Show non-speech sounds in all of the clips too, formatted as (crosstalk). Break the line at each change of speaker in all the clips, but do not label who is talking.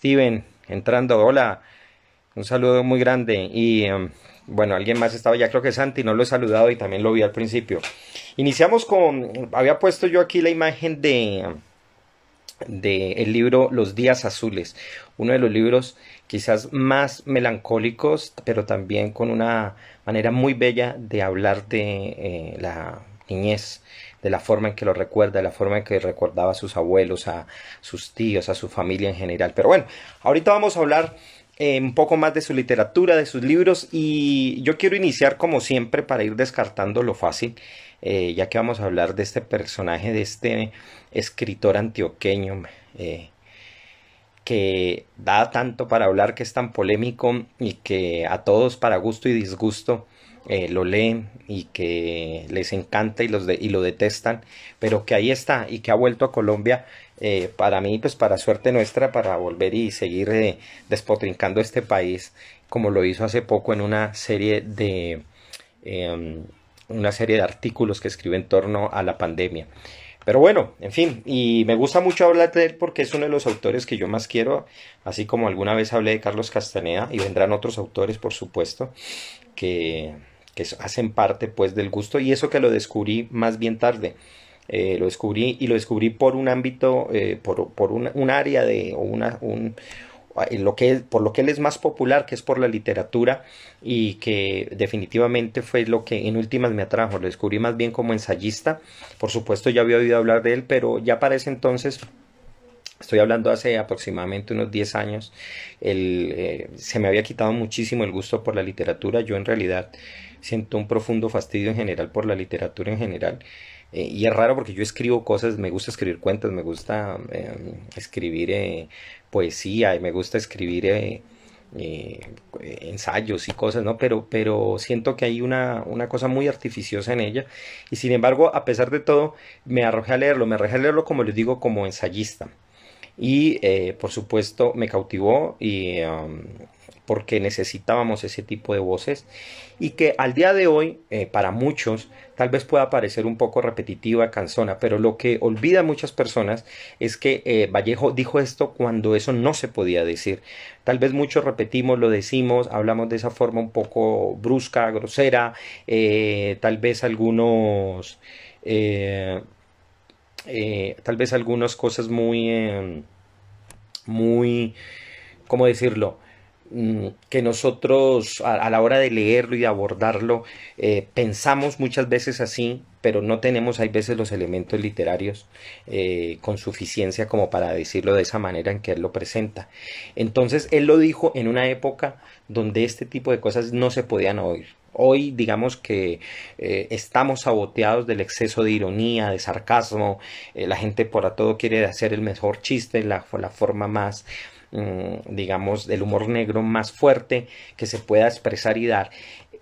Steven entrando, hola, un saludo muy grande. Y em, bueno, alguien más estaba ya, creo que Santi, no lo he saludado y también lo vi al principio. Iniciamos con, había puesto yo aquí la imagen de del libro Los días azules, uno de los libros quizás más melancólicos, pero también con una manera muy bella de hablar de eh, la niñez de la forma en que lo recuerda, de la forma en que recordaba a sus abuelos, a sus tíos, a su familia en general. Pero bueno, ahorita vamos a hablar eh, un poco más de su literatura, de sus libros y yo quiero iniciar como siempre para ir descartando lo fácil, eh, ya que vamos a hablar de este personaje, de este escritor antioqueño. Eh, que da tanto para hablar, que es tan polémico y que a todos para gusto y disgusto eh, lo leen y que les encanta y, los y lo detestan, pero que ahí está y que ha vuelto a Colombia eh, para mí, pues para suerte nuestra, para volver y seguir eh, despotrincando este país, como lo hizo hace poco en una serie de em, una serie de artículos que escribe en torno a la pandemia. Pero bueno, en fin, y me gusta mucho hablar de él porque es uno de los autores que yo más quiero, así como alguna vez hablé de Carlos Castaneda y vendrán otros autores, por supuesto, que, que hacen parte pues del gusto y eso que lo descubrí más bien tarde. Eh, lo descubrí y lo descubrí por un ámbito, eh, por, por un, un, área de, o una, un, lo que, por lo que él es más popular, que es por la literatura y que definitivamente fue lo que en últimas me atrajo. Lo descubrí más bien como ensayista. Por supuesto ya había oído hablar de él, pero ya para ese entonces Estoy hablando hace aproximadamente unos 10 años. El, eh, se me había quitado muchísimo el gusto por la literatura. Yo en realidad siento un profundo fastidio en general por la literatura en general. Eh, y es raro porque yo escribo cosas, me gusta escribir cuentos, me gusta em, escribir eh, poesía y me gusta escribir eh, ensayos y cosas, ¿no? Pero, pero siento que hay una, una, cosa muy artificiosa en ella y sin embargo, a pesar de todo, me arrojé a leerlo, me arrojé a leerlo como les digo, como ensayista. Y por supuesto me cautivó y... Em, porque necesitábamos ese tipo de voces y que al día de hoy, eh, para muchos, tal vez pueda parecer un poco repetitiva, canzona. pero lo que olvida muchas personas es que eh, Vallejo dijo esto cuando eso no se podía decir. Tal vez muchos repetimos, lo decimos, hablamos de esa forma un poco brusca, grosera, eh, tal vez algunos... tal vez algunas cosas muy, em, muy, ¿cómo decirlo? Mm, que nosotros a, la hora de leerlo y abordarlo eh, pensamos muchas veces así, pero no tenemos hay veces los elementos literarios eh, con suficiencia como para decirlo de esa manera en que él lo presenta. Entonces él lo dijo en una época donde este tipo de cosas no se podían oír. Hoy digamos que eh, estamos saboteados del exceso de ironía, de sarcasmo, la gente por a todo quiere hacer el mejor chiste, la forma más Mm, digamos, del humor negro más fuerte que se pueda expresar y dar.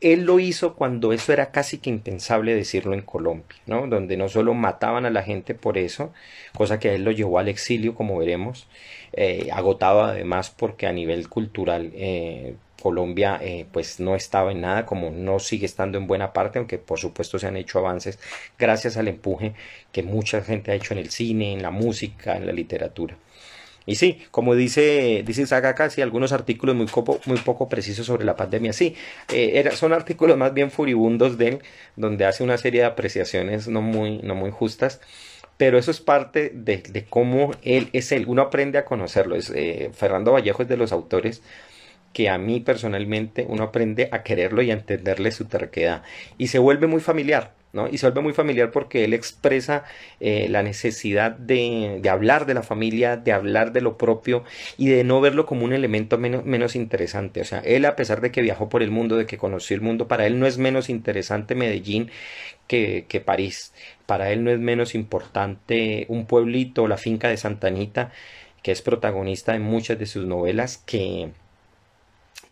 Él lo hizo cuando eso era casi que impensable decirlo en Colombia, ¿no? Donde no solo mataban a la gente por eso, cosa que a él lo llevó al exilio, como veremos, eh, agotado además porque a nivel cultural eh, Colombia eh, pues no estaba en nada, como no sigue estando en buena parte, aunque por supuesto se han hecho avances gracias al empuje que mucha gente ha hecho en el cine, en la música, en la literatura. Y sí, como dice, dice Saga sí, algunos artículos muy, poco, muy poco precisos sobre la pandemia. Sí, eh, son artículos más bien furibundos de él, donde hace una serie de apreciaciones no muy, no muy justas pero eso es parte de, cómo él es él. Uno aprende a conocerlo. Es, eh, Fernando Vallejo es de los autores que a mí personalmente uno aprende a quererlo y a entenderle su terquedad. Y se vuelve muy familiar. Y se vuelve muy familiar porque él expresa eh, la necesidad de, hablar de la familia, de hablar de lo propio y de no verlo como un elemento menos, menos, interesante. O sea, él a pesar de que viajó por el mundo, de que conoció el mundo, para él no es menos interesante Medellín que, que París. Para él no es menos importante un pueblito, la finca de Santanita, que es protagonista de muchas de sus novelas que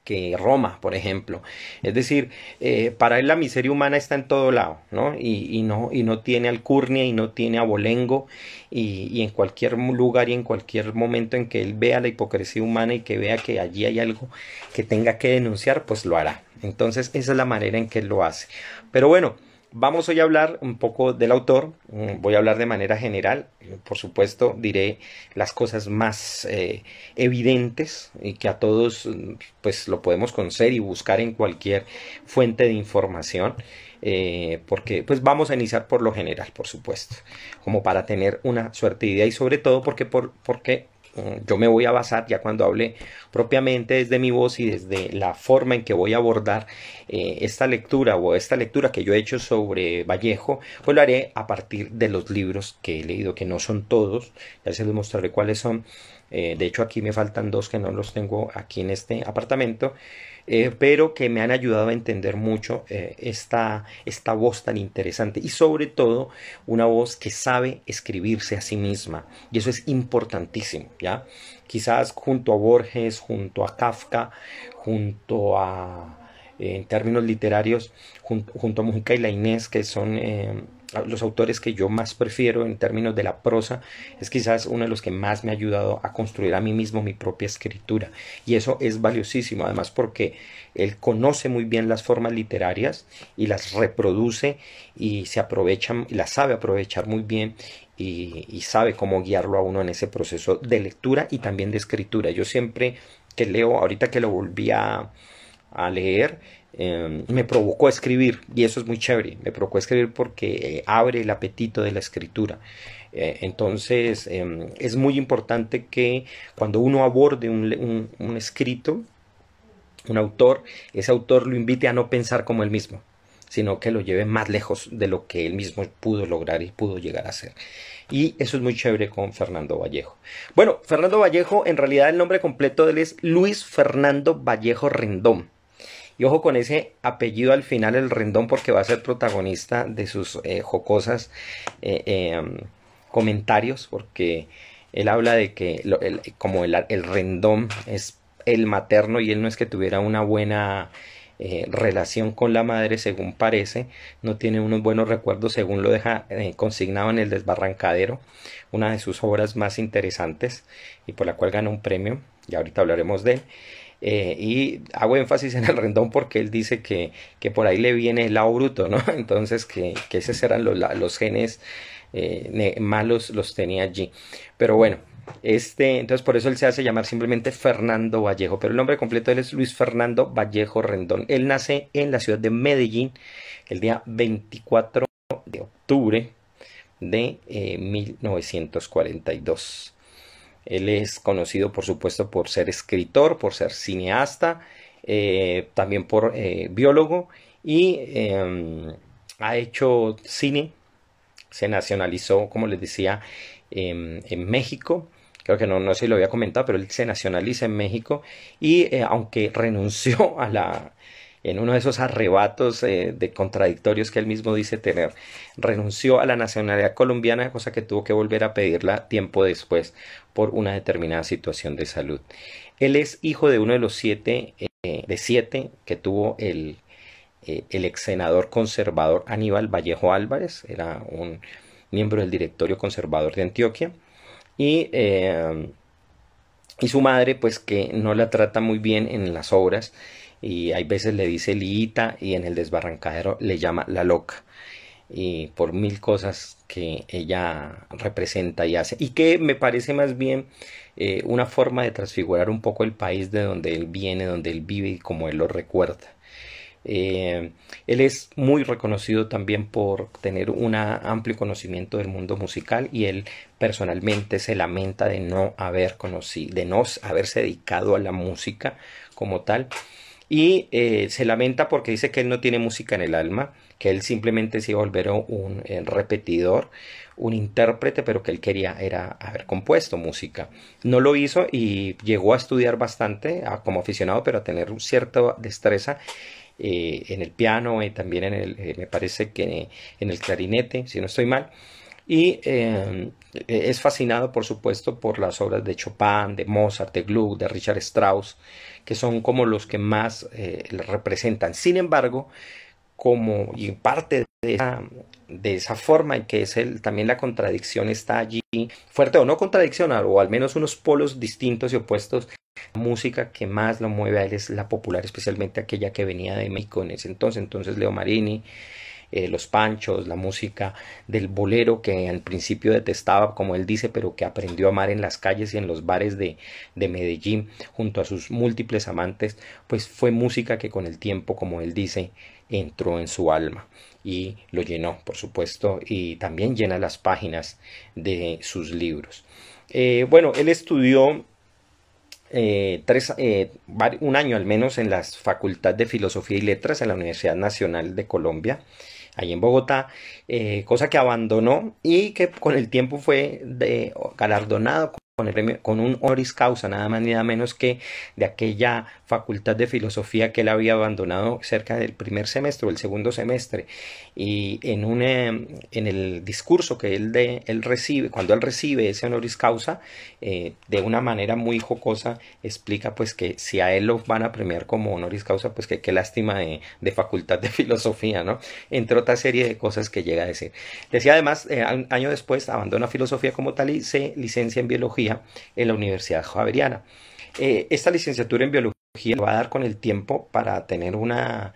que Roma, por ejemplo. Es decir, eh, para él la miseria humana está en todo lado, ¿no? Y, no, y no tiene alcurnia y no tiene abolengo y, y, en cualquier lugar y en cualquier momento en que él vea la hipocresía humana y que vea que allí hay algo que tenga que denunciar, pues lo hará. Entonces esa es la manera en que él lo hace. Pero bueno, Vamos hoy a hablar un poco del autor, mm, voy a hablar de manera general, eh, por supuesto diré las cosas más eh, evidentes y que a todos mm, pues lo podemos conocer y buscar en cualquier fuente de información, eh, porque pues vamos a iniciar por lo general, por supuesto, como para tener una suerte de idea y sobre todo por, porque eh, yo me voy a basar ya cuando hable propiamente desde mi voz y desde la forma en que voy a abordar eh, esta lectura o esta lectura que yo he hecho sobre Vallejo, pues lo haré a partir de los libros que he leído, que no son todos, ya se les mostraré cuáles son. Eh, de hecho aquí me faltan dos que no los tengo aquí en este apartamento. Eh, pero que me han ayudado a entender mucho eh, esta, esta voz tan interesante y sobre todo una voz que sabe escribirse a sí misma y eso es importantísimo, ¿ya? Quizás junto a Borges, junto a Kafka, junto a, eh, en términos literarios, junto, junto a Mujica y la Inés, que son los autores que yo más prefiero en términos de la prosa es quizás uno de los que más me ha ayudado a construir a mí mismo mi propia escritura. Y eso es valiosísimo, además porque él conoce muy bien las formas literarias y las reproduce y se aprovechan, las sabe aprovechar muy bien y, sabe cómo guiarlo a uno en ese proceso de lectura y también de escritura. Yo siempre que leo, ahorita que lo volví a leer, Em, me provocó escribir y eso es muy chévere, me provocó escribir porque eh, abre el apetito de la escritura. Eh, entonces em, es muy importante que cuando uno aborde un, escrito, un autor, ese autor lo invite a no pensar como él mismo, sino que lo lleve más lejos de lo que él mismo pudo lograr y pudo llegar a ser. Y eso es muy chévere con Fernando Vallejo. Bueno, Fernando Vallejo, en realidad el nombre completo de él es Luis Fernando Vallejo Rendón. Y ojo con ese apellido al final, el Rendón, porque va a ser protagonista de sus eh, jocosas eh, em, comentarios, porque él habla de que como el, el, Rendón es el materno y él no es que tuviera una buena eh, relación con la madre, según parece, no tiene unos buenos recuerdos, según lo deja consignado en El Desbarrancadero, una de sus obras más interesantes y por la cual gana un premio, y ahorita hablaremos de él. Eh, y hago énfasis en el rendón porque él dice que, que por ahí le viene el lado bruto, ¿no? (laughs) Entonces que, que esos eran los, genes eh, malos, los tenía allí. Pero bueno, este, entonces por eso él se hace llamar simplemente Fernando Vallejo, pero el nombre completo de él es Luis Fernando Vallejo Rendón. Él nace en la ciudad de Medellín el día 24 de octubre de eh, 1942. Él es conocido, por supuesto, por ser escritor, por ser cineasta, eh, también por eh, biólogo y em, ha hecho cine. Se nacionalizó, como les decía, em, en México. Creo que no, no sé si lo había comentado, pero él se nacionaliza en México y eh, aunque renunció a la en uno de esos arrebatos eh, de contradictorios que él mismo dice tener, renunció a la nacionalidad colombiana, cosa que tuvo que volver a pedirla tiempo después por una determinada situación de salud. Él es hijo de uno de los siete, eh, de siete que tuvo el, eh, el ex senador conservador Aníbal Vallejo Álvarez, era un miembro del directorio conservador de Antioquia, y y su madre pues que no la trata muy bien en las obras y hay veces le dice Liita y en el desbarrancadero le llama la loca y por mil cosas que ella representa y hace y que me parece más bien eh, una forma de transfigurar un poco el país de donde él viene, donde él vive y como él lo recuerda. Eh, él es muy reconocido también por tener un amplio conocimiento del mundo musical y él personalmente se lamenta de no haber conocido, de no haberse dedicado a la música como tal y eh, se lamenta porque dice que él no tiene música en el alma, que él simplemente se iba a volver un, eh, repetidor, un intérprete, pero que él quería era haber compuesto música. No lo hizo y llegó a estudiar bastante como aficionado, pero a tener cierta destreza eh, en el piano y también en el, eh, me parece que en el clarinete, si no estoy mal y eh, es fascinado, por supuesto, por las obras de Chopin, de Mozart, de Gluck, de Richard Strauss, que son como los que más eh, representan. Sin embargo, como y parte de esa, de esa forma en que es el, también la contradicción está allí, fuerte o no contradicción, o al menos unos polos distintos y opuestos. La música que más lo mueve a él es la popular, especialmente aquella que venía de México en ese entonces, entonces Leo Marini, eh, los panchos, la música del bolero que al principio detestaba, como él dice, pero que aprendió a amar en las calles y en los bares de, de Medellín junto a sus múltiples amantes, pues fue música que con el tiempo, como él dice, entró en su alma y lo llenó, por supuesto, y también llena las páginas de sus libros. Eh, bueno, él estudió eh, tres, un año al menos en la Facultad de Filosofía y Letras en la Universidad Nacional de Colombia ahí en Bogotá, eh, cosa que abandonó y que con el tiempo fue de, galardonado con, un honoris causa, nada más ni nada menos que de aquella facultad de filosofía que él había abandonado cerca del primer semestre o el segundo semestre. Y en, un eh, en el discurso que él, de, él recibe, cuando él recibe ese honoris causa, eh, de una manera muy jocosa explica pues que si a él lo van a premiar como honoris causa, pues que qué lástima de, facultad de (laughs) filosofía, ¿no? Entre otra serie de cosas que llega a decir. Decía además, eh, año después abandona filosofía como tal y se licencia en biología en la Universidad Javeriana. Eh, esta licenciatura en biología va a dar con el tiempo para tener una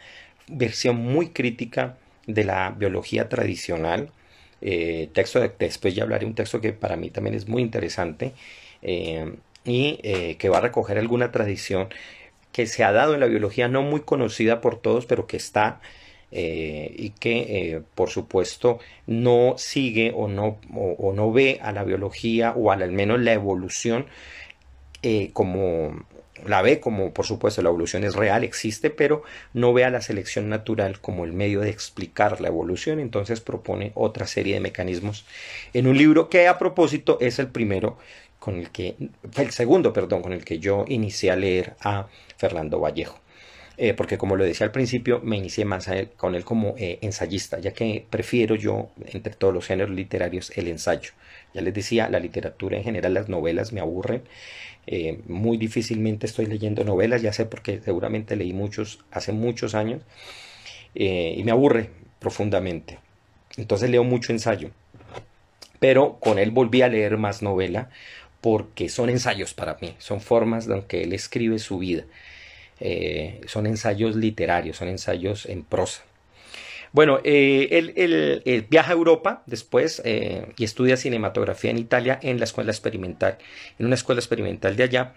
versión muy crítica de la biología tradicional. Eh, texto de, después ya hablaré un texto que para mí también es muy interesante eh, y que va a recoger alguna tradición que se ha dado en la biología no muy conocida por todos, pero que está eh, y que eh, por supuesto no sigue o no, o, no, ve a la biología o al, menos la evolución eh, como la ve como por supuesto la evolución es real, existe, pero no ve a la selección natural como el medio de explicar la evolución, entonces propone otra serie de mecanismos en un libro que a propósito es el primero con el que, el segundo, perdón, con el que yo inicié a leer a Fernando Vallejo. Eh, porque como lo decía al principio, me inicié más con él como eh, ensayista, ya que prefiero yo, entre todos los géneros literarios, el ensayo. Ya les decía, la literatura en general, las novelas me aburren. Eh, muy difícilmente estoy leyendo novelas, ya sé porque seguramente leí muchos hace muchos años y me aburre profundamente. Entonces leo mucho ensayo. Pero con él volví a leer más novela porque son ensayos para mí, son formas de que él escribe su vida. Eh, son ensayos literarios, son ensayos en prosa. Bueno, eh, él, viaja a Europa después eh, y estudia cinematografía en Italia en la escuela experimental, en una escuela experimental de allá.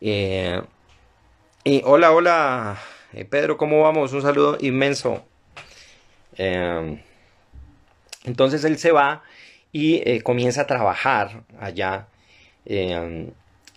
y hola, hola, Pedro, ¿cómo vamos? Un saludo inmenso. Em, entonces él se va y comienza a trabajar allá en em,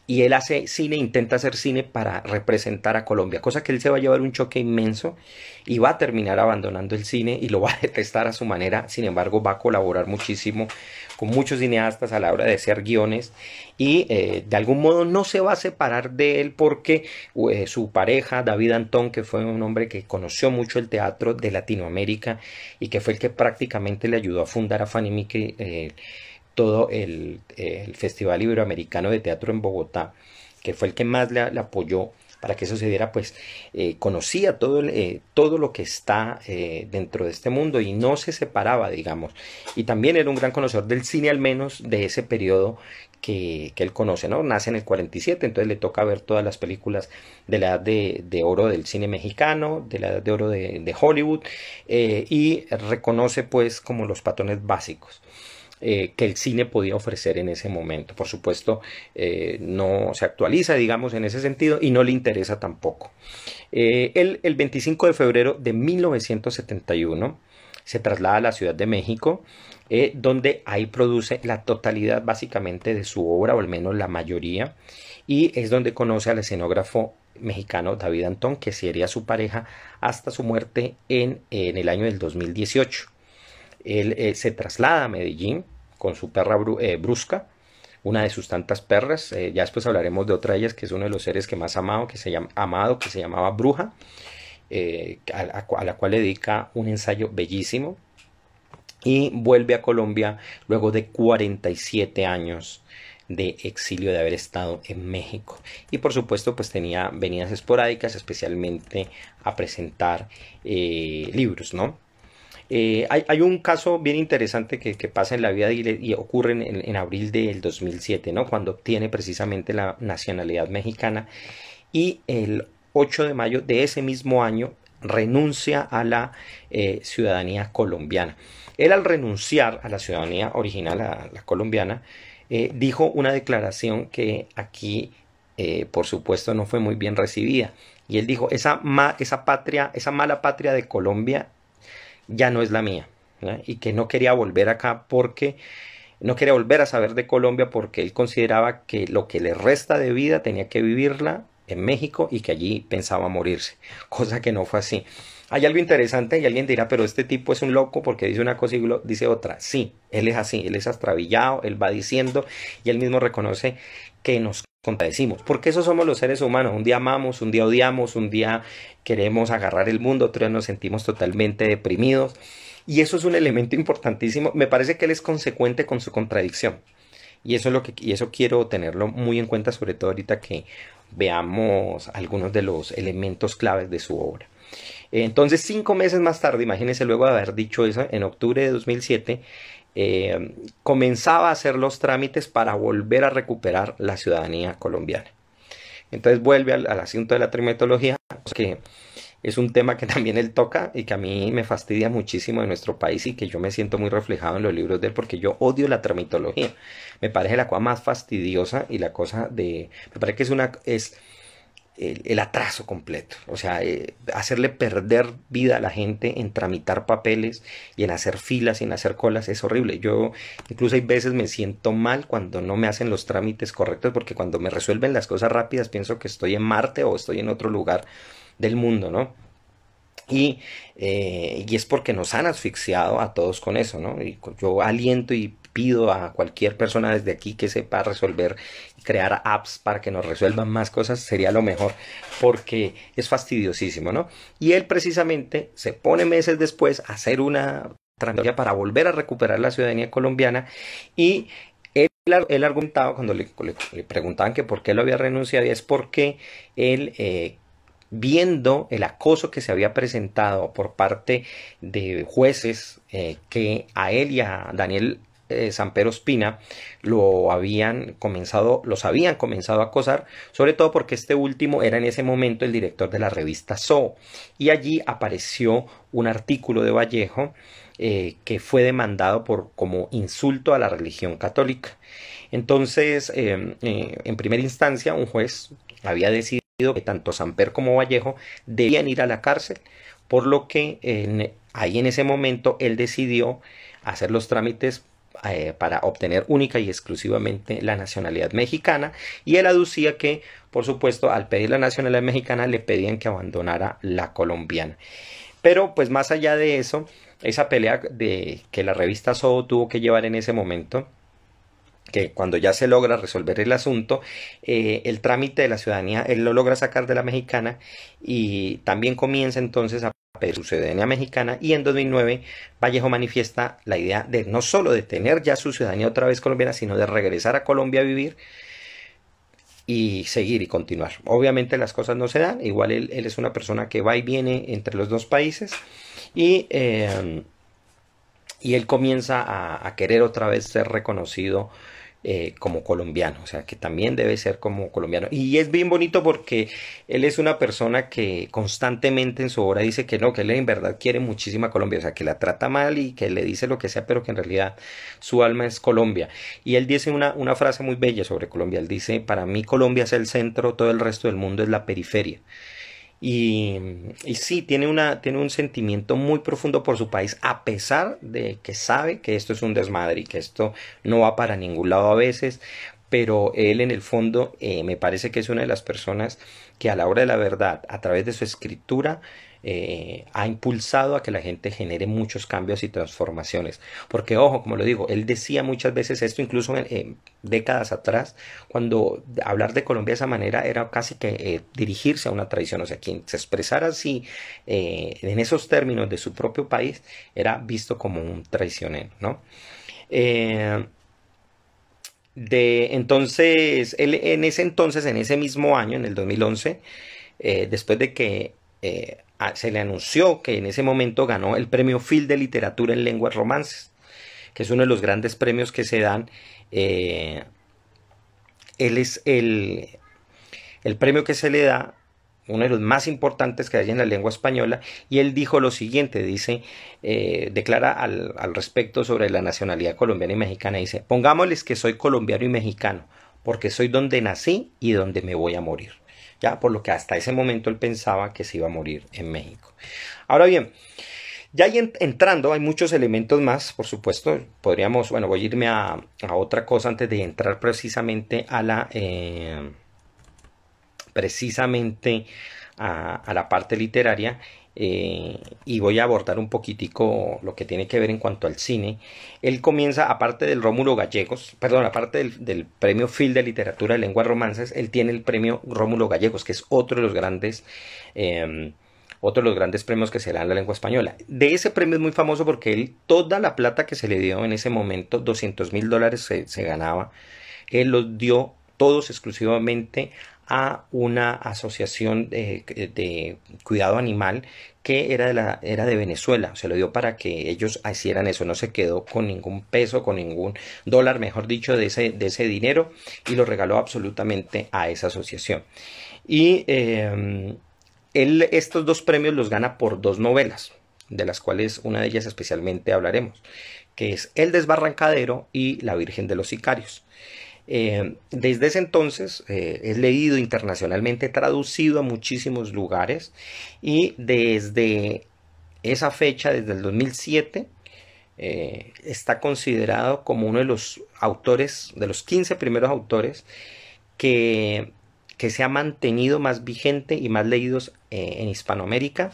y él hace cine, intenta hacer cine para representar a Colombia, cosa que él se va a llevar un choque inmenso y va a terminar abandonando el cine y lo va a detestar a su manera, sin embargo va a colaborar muchísimo con muchos cineastas a la hora de hacer guiones y eh, de algún modo no se va a separar de él porque eh, su pareja David Antón, que fue un hombre que conoció mucho el teatro de Latinoamérica y que fue el que prácticamente le ayudó a fundar a Fanny Mickey, eh, todo el, el, Festival Iberoamericano de Teatro en Bogotá, que fue el que más le, apoyó para que sucediera, pues eh, conocía todo, eh, todo lo que está eh, dentro de este mundo y no se separaba, digamos. Y también era un gran conocedor del cine, al menos de ese periodo que, que él conoce, ¿no? Nace en el 47, entonces le toca ver todas las películas de la edad de, oro del cine mexicano, de la edad de oro de, de Hollywood, y reconoce pues como los patrones básicos. Eh, que el cine podía ofrecer en ese momento. Por supuesto, eh, no se actualiza, digamos, en ese sentido y no le interesa tampoco. Eh, el 25 de febrero de 1971 se traslada a la Ciudad de México, donde ahí produce la totalidad básicamente de su obra, o al menos la mayoría, y es donde conoce al escenógrafo mexicano David Antón, que sería su pareja hasta su muerte en, en el año del 2018. Él eh, se traslada a Medellín con su perra eh, Brusca, una de sus tantas perras. Eh, ya después hablaremos de otra de ellas, que es uno de los seres que más amado, que se, llama, amado, que se llamaba Bruja, a, a, la cual le dedica un ensayo bellísimo. Y vuelve a Colombia luego de 47 años de exilio de haber estado en México. Y por supuesto, pues tenía venidas esporádicas, especialmente a presentar libros, ¿no? Eh, hay, un caso bien interesante que, pasa en la vida y, y ocurre en, abril del 2007, ¿no? cuando obtiene precisamente la nacionalidad mexicana y el 8 de mayo de ese mismo año renuncia a la eh, ciudadanía colombiana. Él al renunciar a la ciudadanía original, a la colombiana, eh, dijo una declaración que aquí, por supuesto, no fue muy bien recibida. Y él dijo, esa, esa patria, esa mala patria de Colombia ya no es la mía. Y que no quería volver acá porque no quería volver a saber de Colombia porque él consideraba que lo que le resta de vida tenía que vivirla en México y que allí pensaba morirse, (laughs) cosa que no fue así. Hay algo interesante y alguien dirá, pero este tipo es un loco porque dice una cosa y dice otra. Sí, él es así, él es astrabillado, él va diciendo y él mismo reconoce que nos contradecimos, porque eso somos los seres humanos, un día amamos, un día odiamos, un día queremos agarrar el mundo, otro día nos sentimos totalmente deprimidos, y eso es un elemento importantísimo, me parece que él es consecuente con su contradicción, y eso es lo que, y eso quiero tenerlo muy en cuenta, sobre todo ahorita que veamos algunos de los elementos claves de su obra. Entonces, cinco meses más tarde, imagínense luego de haber dicho eso, en octubre de 2007, eh, comenzaba a hacer los trámites para volver a recuperar la ciudadanía colombiana. Entonces vuelve al, asunto de la trimetología, que es un tema que (laughs) también él toca y que a mí me fastidia muchísimo en nuestro país y que yo me siento muy reflejado en los libros de él porque yo odio la tramitología. Me parece la cosa más fastidiosa y la cosa de... Me parece que es una... Es, el, atraso completo, o sea, eh, hacerle perder vida a la gente en tramitar papeles y en hacer filas y en hacer colas es horrible. Yo incluso hay veces me siento mal cuando no me hacen los trámites correctos porque cuando me resuelven las cosas rápidas pienso que estoy en Marte o estoy en otro lugar del mundo, ¿no? Y, eh, y, es porque nos han asfixiado a todos con eso, ¿no? Y yo aliento y pido a cualquier persona desde aquí que sepa resolver crear apps para que nos resuelvan más cosas sería lo mejor, porque es fastidiosísimo, ¿no? Y él precisamente se pone meses después a hacer una trampa para volver a recuperar la ciudadanía colombiana y él, argumentaba cuando le, preguntaban que por qué lo había renunciado y es porque él... Eh, viendo el acoso que se había presentado por parte de jueces eh, que a él y a Daniel eh, San Pedro Espina lo habían comenzado, los habían comenzado a acosar, sobre todo porque este último era en ese momento el director de la revista So Y allí apareció un artículo de Vallejo eh, que fue demandado por como insulto a la religión católica. Entonces, eh, en primera instancia, un juez había decidido que tanto Samper como Vallejo debían ir a la cárcel, por lo que ahí en ese momento él decidió hacer los trámites eh, para obtener única y exclusivamente la nacionalidad mexicana y él aducía que, por supuesto, al pedir la nacionalidad mexicana le pedían que abandonara la colombiana. Pero pues más allá de eso, esa pelea de, que la revista Soho tuvo que llevar en ese momento, que cuando ya se logra resolver el asunto, eh, el trámite de la ciudadanía, él lo logra sacar de la mexicana y también comienza entonces a de su ciudadanía mexicana y en 2009 Vallejo manifiesta la idea de no solo de tener ya su ciudadanía otra vez colombiana, sino de regresar a Colombia a vivir y seguir y continuar. Obviamente las cosas no se dan, igual él, es una persona que va y viene entre los dos países y, eh, y él comienza a, querer otra vez ser reconocido eh, como colombiano, o sea, que también debe ser como colombiano. Y es bien bonito porque él es una persona que constantemente en su obra dice que no, que él en verdad quiere muchísima Colombia, o sea, que la trata mal y que le dice lo que sea, pero que en realidad su alma es Colombia. Y él dice una, una frase muy bella sobre Colombia, él dice, para mí Colombia es el centro, todo el resto del mundo es la periferia. Y, sí, tiene, una, tiene un sentimiento muy profundo por su país, a pesar de que sabe que esto es un desmadre y que esto no va para ningún lado a veces, pero él en el fondo eh, me parece que es una de las personas que a la hora de la verdad, a través de su escritura, eh, ha impulsado a que la gente genere muchos cambios y transformaciones. Porque, ojo, como lo digo, él decía muchas veces esto, incluso décadas atrás, cuando hablar de Colombia de esa manera era casi que eh, dirigirse a una traición, O sea, quien se expresara así eh, en esos términos de su propio país era visto como un traicionero, ¿no? de entonces, en ese entonces, en ese mismo año, en el 2011, después de que se le anunció que en ese momento ganó el premio Phil de Literatura en Lenguas Romances, que es uno de los grandes premios que se dan. Eh, él es el, el premio que se le da, uno de los más importantes que hay en la lengua española, y él dijo lo siguiente, dice, eh, declara al, al respecto sobre la nacionalidad colombiana y mexicana, dice, pongámosles que soy colombiano y mexicano, porque soy donde nací y donde me voy a morir por lo que hasta ese momento él pensaba que se iba a morir en México. Ahora bien, ya entrando, hay muchos elementos más, por supuesto. Podríamos, bueno, voy a irme a, otra cosa antes de entrar precisamente a la. Eh, precisamente a, la parte literaria eh, y voy a abordar un poquitico lo que tiene que ver en cuanto al cine. Él comienza, aparte del Rómulo Gallegos, perdón, aparte del, premio Phil de Literatura de Lenguas Romances, él tiene el premio Rómulo Gallegos, que es otro de los grandes... Em, otro de los grandes premios que se dan en la lengua española. De ese premio es muy famoso porque él, toda la plata que se le dio en ese momento, 200 mil dólares se, se ganaba, él los dio todos exclusivamente a una asociación de, cuidado animal que era de, Venezuela, se lo dio para que ellos hicieran eso, no se quedó con ningún peso, con ningún dólar, mejor dicho, de ese, de ese dinero y lo regaló absolutamente a esa asociación. Y eh, él, estos dos premios los gana por dos novelas, de las cuales una de ellas especialmente hablaremos, que es El desbarrancadero y La Virgen de los Sicarios. Eh, desde ese entonces es eh, leído internacionalmente, traducido a muchísimos lugares y desde esa fecha, desde el 2007, eh, está considerado como uno de los autores, de los 15 primeros autores que, que se ha mantenido más vigente y más leídos en Hispanoamérica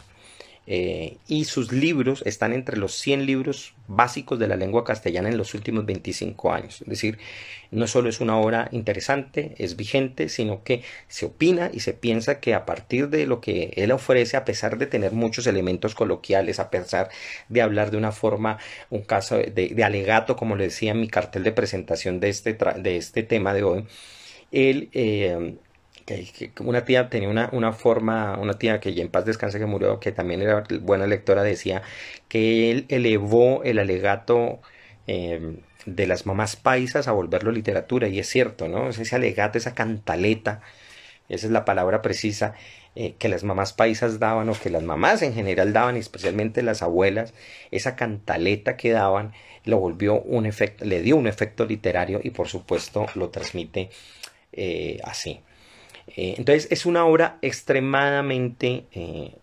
eh, y sus libros están entre los 100 libros básicos de la lengua castellana en los últimos 25 años. Es decir, no solo es una obra interesante, es vigente, sino que se opina y se piensa que a partir de lo que él ofrece, a pesar de tener muchos elementos coloquiales, a pesar de hablar de una forma, un caso de, alegato, como le decía en mi cartel de presentación de este, de este tema de hoy, él... Eh, que, una tía tenía una, una, forma, una tía que ya en paz descanse que murió, que también era buena lectora, decía que él elevó el alegato eh, de las mamás paisas a volverlo literatura, y es cierto, ¿no? ese alegato, esa cantaleta, esa es la palabra precisa, eh, que las mamás paisas daban o que las mamás en general daban, especialmente las abuelas, esa cantaleta que daban, lo volvió un efecto, le dio un efecto literario y por supuesto lo transmite eh, así. Eh, entonces es una obra extremadamente eh,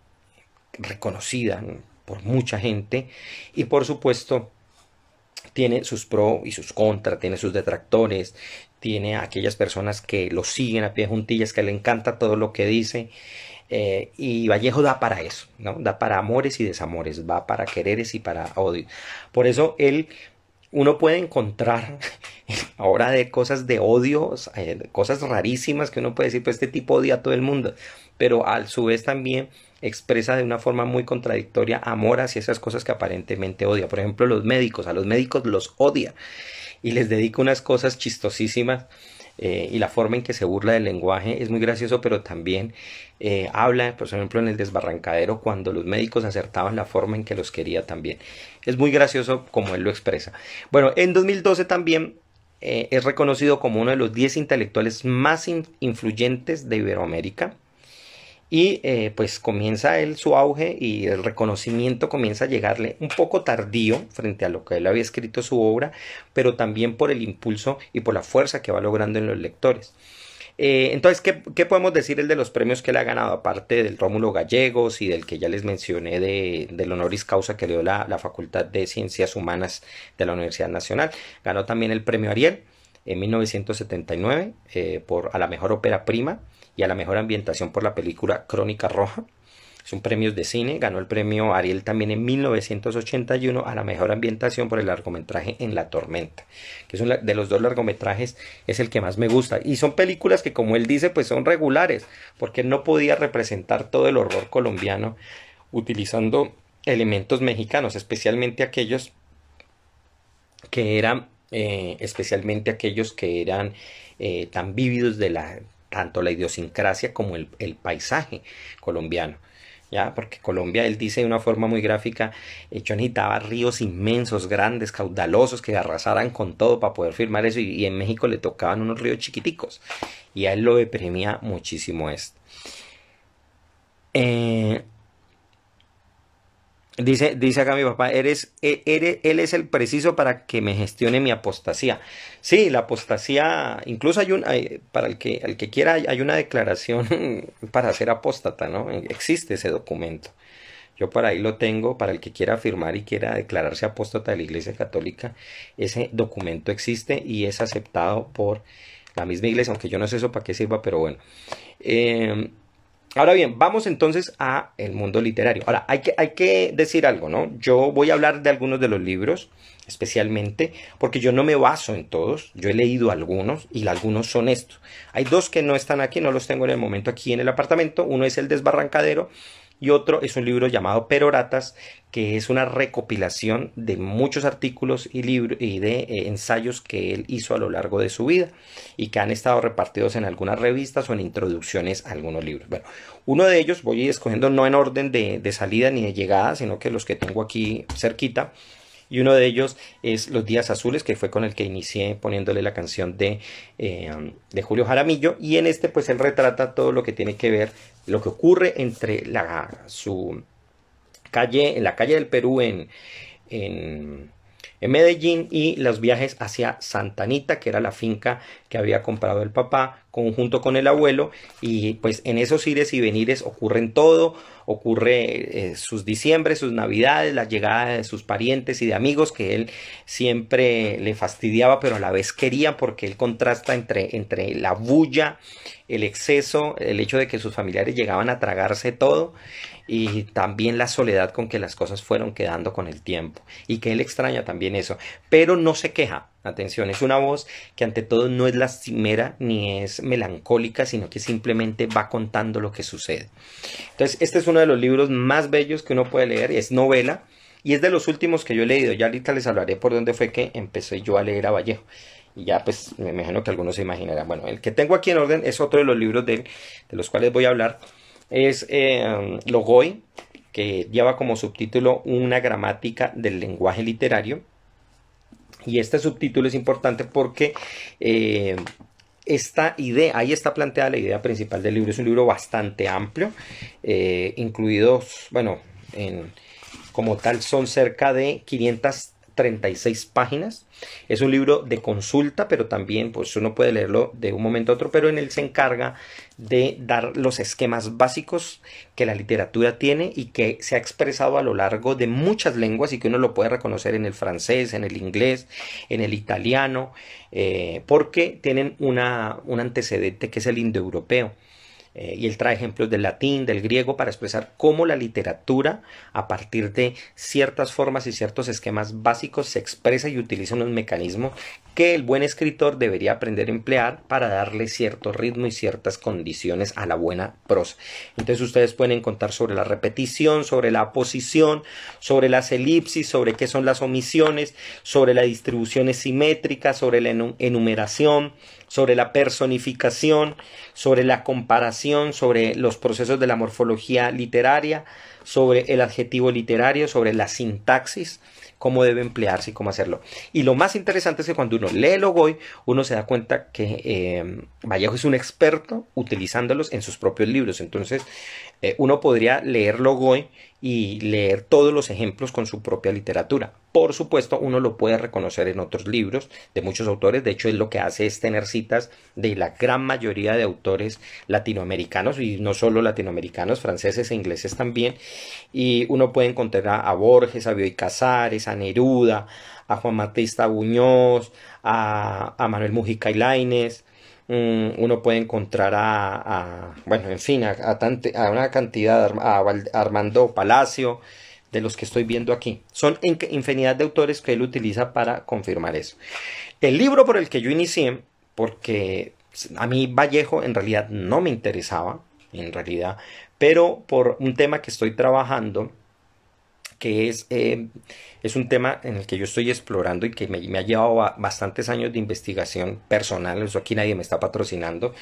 reconocida por mucha gente y por supuesto tiene sus pro y sus contras, tiene sus detractores, tiene a aquellas personas que lo siguen a pie juntillas, que le encanta todo lo que dice. Eh, y Vallejo da para eso, ¿no? Da para amores y desamores, va para quereres y para odios. Por eso él uno puede encontrar (laughs) ahora de cosas de odio, eh, cosas rarísimas que uno puede decir, pues este tipo odia a todo el mundo, pero a su vez también expresa de una forma muy contradictoria amor hacia esas cosas que aparentemente odia. Por ejemplo, los médicos, a los médicos los odia y les dedica unas cosas chistosísimas eh, y la forma en que se burla del lenguaje es muy gracioso, pero también eh, habla, por ejemplo, en el desbarrancadero cuando los médicos acertaban la forma en que los quería también. Es muy gracioso como él lo expresa. Bueno, en 2012 también eh, es reconocido como uno de los 10 intelectuales más influyentes de Iberoamérica y eh, pues comienza él su auge y el reconocimiento comienza a llegarle un poco tardío frente a lo que él había escrito su obra, pero también por el impulso y por la fuerza que va logrando en los lectores. Eh, entonces, ¿qué, podemos decir el de los premios que le ha ganado? Aparte del Rómulo Gallegos y del que ya les mencioné de, del honoris causa que le dio la, Facultad de Ciencias Humanas de la Universidad Nacional. Ganó también el premio Ariel en 1979 eh, por, a la mejor ópera prima a la mejor ambientación por la película Crónica Roja. Es premios de cine, ganó el premio Ariel también en 1981 a la mejor ambientación por el largometraje En la tormenta, que es de los dos largometrajes es el que más me gusta y son películas que como él dice pues son regulares, porque no podía representar todo el horror colombiano utilizando elementos mexicanos, especialmente aquellos que eran eh, especialmente aquellos que eran eh, tan vívidos de la, tanto la idiosincrasia como el, paisaje colombiano. ¿Ya? Porque Colombia, él dice de una forma muy gráfica, eh, yo necesitaba ríos inmensos, grandes, caudalosos, que arrasaran con todo para poder firmar eso, y, en México le tocaban unos ríos chiquiticos, y a él lo deprimía muchísimo esto. Eh, Dice, dice acá mi papá, eres, e, él es el preciso para que me gestione mi apostasía. Sí, la apostasía, incluso hay un, para el que, que quiera, hay una declaración (laughs) para ser apóstata, ¿no? Existe ese documento. Yo para ahí lo tengo, para el que quiera firmar y quiera declararse apóstata de la Iglesia Católica, ese documento existe y es aceptado por la misma iglesia, aunque yo no sé eso para qué sirva, pero bueno. Eh, Ahora bien, vamos entonces a el mundo literario. Ahora, hay que, hay que decir algo, ¿no? Yo voy a hablar de algunos de los libros, especialmente, porque yo no me baso en todos. Yo he leído algunos y algunos son estos. Hay dos que no están aquí, no los tengo en el momento aquí en el apartamento. Uno es El Desbarrancadero y otro es un libro llamado Peroratas, que es una recopilación de muchos artículos y, y de eh, ensayos que él hizo a lo largo de su vida y que han estado repartidos en algunas revistas o en introducciones a algunos libros. Bueno, uno de ellos voy a ir escogiendo no en orden de, salida ni de llegada, sino que los que tengo aquí cerquita y uno de ellos es Los Días Azules, que fue con el que inicié poniéndole la canción de, eh, de Julio Jaramillo, y en este pues él retrata todo lo que tiene que ver lo que ocurre entre la, su calle, en la calle del Perú en, en, en Medellín y los viajes hacia Santanita, que era la finca que había comprado el papá conjunto con el abuelo y pues en esos ires y venires ocurren todo, ocurre eh, sus diciembres, sus navidades, la llegada de sus parientes y de amigos que él siempre le fastidiaba pero a la vez quería porque él contrasta entre, entre la bulla, el exceso, el hecho de que sus familiares llegaban a tragarse todo y también la soledad con que las cosas fueron quedando con el tiempo y que él extraña también eso, pero no se queja, Atención, es una voz que ante todo no es lastimera ni es melancólica, sino que simplemente va contando lo que sucede. Entonces, este es uno de los libros más bellos que uno puede leer, es novela y es de los últimos que yo he leído. Ya ahorita les hablaré por dónde fue que empecé yo a leer a Vallejo. Y ya pues me imagino que algunos se imaginarán. Bueno, el que tengo aquí en orden es otro de los libros de, los cuales voy a hablar. Es eh, Logoy, que lleva como subtítulo Una gramática del lenguaje literario. Y este subtítulo es importante porque eh, esta idea, ahí está planteada la idea principal del libro. Es un libro bastante amplio, eh, incluidos, bueno, en, como tal son cerca de 500 36 páginas. Es un libro de consulta, pero también pues uno puede leerlo de un momento a otro, pero en él se encarga de dar los esquemas básicos que la literatura tiene y que se ha expresado a lo largo de muchas lenguas y que uno lo puede reconocer en el francés, en el inglés, en el italiano, eh, porque tienen un antecedente que es el indoeuropeo. Eh, y él trae ejemplos del latín, del griego, para expresar cómo la literatura, a partir de ciertas formas y ciertos esquemas básicos, se expresa y utiliza un mecanismo que el buen escritor debería aprender a emplear para darle cierto ritmo y ciertas condiciones a la buena prosa. Entonces ustedes pueden contar sobre la repetición, sobre la posición, sobre las elipsis, sobre qué son las omisiones, sobre las distribuciones simétricas, sobre la enumeración, sobre la personificación, sobre la comparación sobre los procesos de la morfología literaria, sobre el adjetivo literario, sobre la sintaxis, cómo debe emplearse y cómo hacerlo. Y lo más interesante es que cuando uno lee Logoy, uno se da cuenta que eh, Vallejo es un experto utilizándolos en sus propios libros. Entonces, eh, uno podría leerlo Logoy y leer todos los ejemplos con su propia literatura. Por supuesto, uno lo puede reconocer en otros libros de muchos autores. De hecho, es lo que hace es tener citas de la gran mayoría de autores latinoamericanos y no solo latinoamericanos, franceses e ingleses también. Y uno puede encontrar a, Borges, a Bioy Casares, a Neruda, a Juan Matista Buñoz, a, a Manuel Mujica y Lainez, Mm, uno puede encontrar a, bueno, en fin, a, a una cantidad, a Armando Palacio, de los que estoy viendo aquí. Son infinidad de autores que él utiliza para confirmar eso. El libro por el que yo inicié, porque a mí Vallejo en realidad no me interesaba, en realidad, pero por un tema que estoy trabajando, que es, eh, es un tema en el que yo estoy explorando y que me, ha llevado bastantes años de investigación personal, eso aquí nadie me está patrocinando,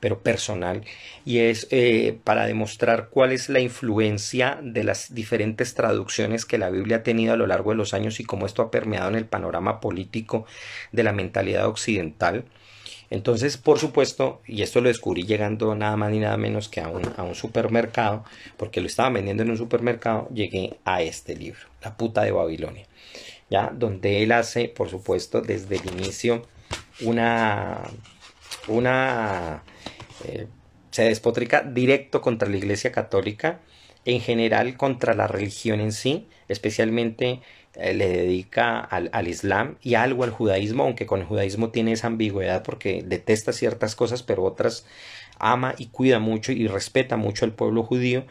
pero personal, y es eh, para demostrar cuál es la influencia de las diferentes traducciones que la Biblia ha tenido a lo largo de los años y cómo esto ha permeado en el panorama político de la mentalidad occidental entonces, por supuesto, y esto lo descubrí llegando nada más ni nada menos que a un, supermercado, porque lo estaba vendiendo en un supermercado, llegué a este libro, La puta de Babilonia, ¿ya? Donde él hace, por supuesto, desde el inicio una... una eh, se despotrica directo contra la Iglesia Católica, en general contra la religión en sí, especialmente eh, le dedica al, al, Islam y algo al judaísmo, aunque con el judaísmo tiene esa ambigüedad porque detesta ciertas cosas, pero otras ama y cuida mucho y respeta mucho al pueblo judío.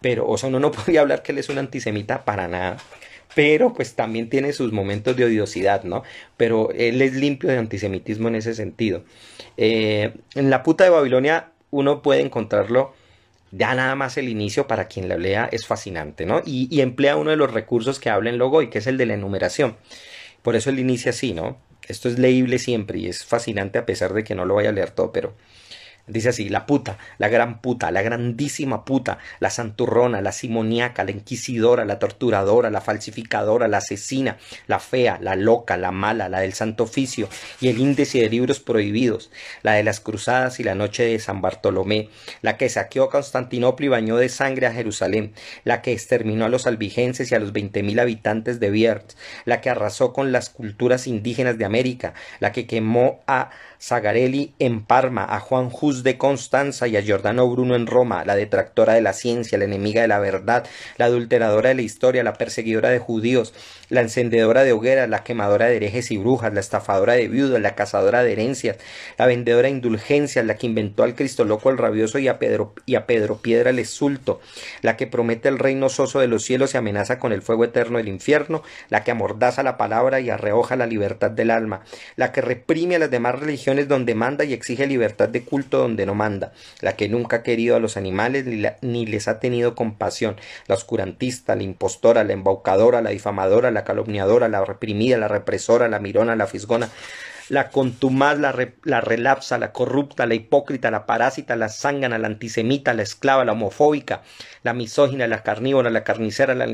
Pero, o sea, uno no (laughs) podía hablar que él es un antisemita para nada pero pues también tiene sus momentos de odiosidad, ¿no? Pero él es limpio de antisemitismo en ese sentido. Eh, en la puta de Babilonia uno puede encontrarlo ya nada más el inicio para quien la lea es fascinante, ¿no? Y, emplea uno de los recursos que habla en y que es el de la enumeración. Por eso el inicia así, ¿no? Esto es leíble siempre y es fascinante a pesar de que no lo vaya a leer todo, pero Dice así, la puta, la gran puta, la grandísima puta, la santurrona, la simoniaca, la inquisidora, la torturadora, la falsificadora, la asesina, la fea, la loca, la mala, la del santo oficio y el índice de libros prohibidos, la de las cruzadas y la noche de San Bartolomé, la que saqueó a Constantinopla y bañó de sangre a Jerusalén, la que exterminó a los albigenses y a los veinte mil habitantes de Biertz, la que arrasó con las culturas indígenas de América, la que quemó a Zagarelli en Parma, a Juan de Constanza y a Giordano Bruno en Roma, la detractora de la ciencia, la enemiga de la verdad, la adulteradora de la historia, la perseguidora de judíos, la encendedora de hogueras, la quemadora de herejes y brujas, la estafadora de viudas, la cazadora de herencias, la vendedora de indulgencias, la que inventó al Cristo loco, el rabioso y a Pedro, y a Pedro Piedra el exulto, la que promete el reino soso de los cielos y amenaza con el fuego eterno del infierno, la que amordaza la palabra y arreoja la libertad del alma, la que reprime a las demás religiones donde manda y exige libertad de culto donde no manda, la que nunca ha querido a los animales ni, les ha tenido compasión, la oscurantista, la impostora, la embaucadora, la difamadora, la calumniadora, la reprimida, la represora, la mirona, la fisgona, la contumaz, la, relapsa, la corrupta, la hipócrita, la parásita, la zángana, la antisemita, la esclava, la homofóbica, la misógina, la carnívora, la carnicera, la,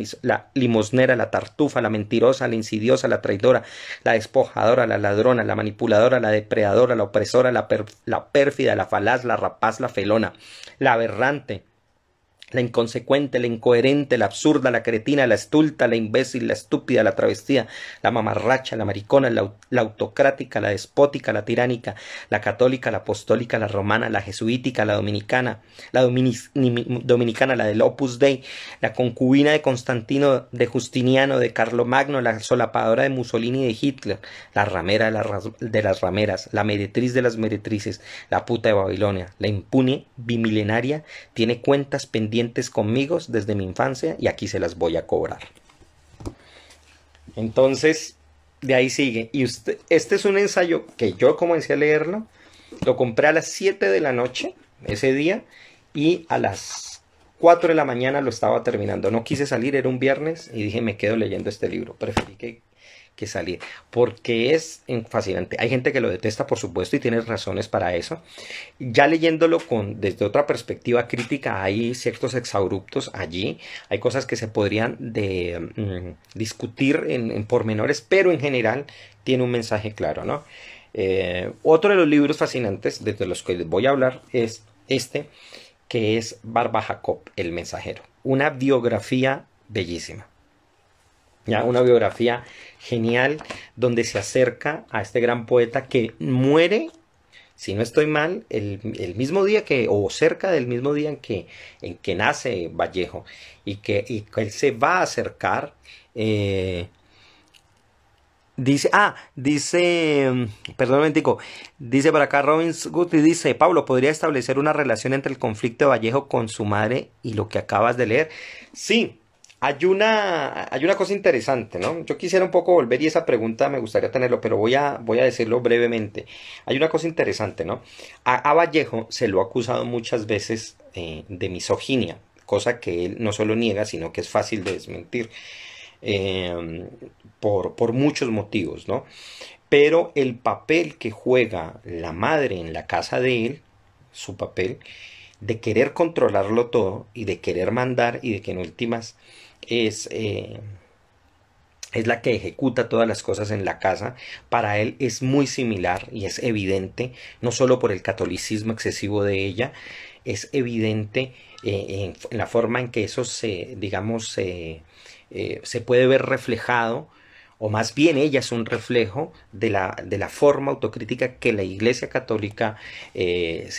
limosnera, la tartufa, la mentirosa, la insidiosa, la traidora, la despojadora, la ladrona, la manipuladora, la depredadora, la opresora, la, la pérfida, la falaz, la rapaz, la felona, la aberrante, la inconsecuente, la incoherente, la absurda, la cretina, la estulta, la imbécil, la estúpida, la travestida, la mamarracha, la maricona, la, autocrática, la despótica, la tiránica, la católica, la apostólica, la romana, la jesuítica, la dominicana, la dominicana, la del Opus Dei, la concubina de Constantino, de Justiniano, de Carlomagno, la solapadora de Mussolini y de Hitler, la ramera de, de las rameras, la meretriz de las meretrices, la puta de Babilonia, la impune bimilenaria, tiene cuentas pendientes conmigo desde mi infancia y aquí se las voy a cobrar. Entonces, de ahí sigue. Y usted, este es un ensayo que yo como a leerlo. Lo compré a las 7 de la noche ese día y a las 4 de la mañana lo estaba terminando. No quise salir, era un viernes y dije me quedo leyendo este libro. Preferí que que salir, porque es fascinante. Hay gente que lo detesta, por supuesto, y tiene razones para eso. Ya leyéndolo con, desde otra perspectiva crítica, hay ciertos exabruptos allí, hay cosas que se podrían de, mm, discutir en, pormenores, pero en general tiene un mensaje claro, ¿no? Eh, otro de los libros fascinantes, desde los que voy a hablar, es este, que es Barba Jacob, el mensajero. Una biografía bellísima. ¿ya? Una biografía genial donde se acerca a este gran poeta que muere, si no estoy mal, el, mismo día que, o cerca del mismo día en que, en que nace Vallejo, y que, él se va a acercar. Eh, dice, ah, dice, perdón mentico, dice para acá Robbins Guti, dice, Pablo, ¿podría establecer una relación entre el conflicto de Vallejo con su madre y lo que acabas de leer? Sí, hay una, hay una cosa interesante, ¿no? Yo quisiera un poco volver y esa pregunta me gustaría tenerlo, pero voy a, voy a decirlo brevemente. Hay una cosa interesante, ¿no? A, Vallejo se lo ha acusado muchas veces eh, de misoginia, cosa que él no solo niega, sino que es fácil de desmentir em, por, por muchos motivos, ¿no? Pero el papel que juega la madre en la casa de él, su papel, de querer controlarlo todo y de querer mandar y de que en últimas es, eh, es la que ejecuta todas las cosas en la casa, para él es muy similar y es evidente, no solo por el catolicismo excesivo de ella, es evidente eh, en, la forma en que eso se, digamos, eh, se, puede ver reflejado o más bien ella es un reflejo de la, forma autocrítica que la Iglesia Católica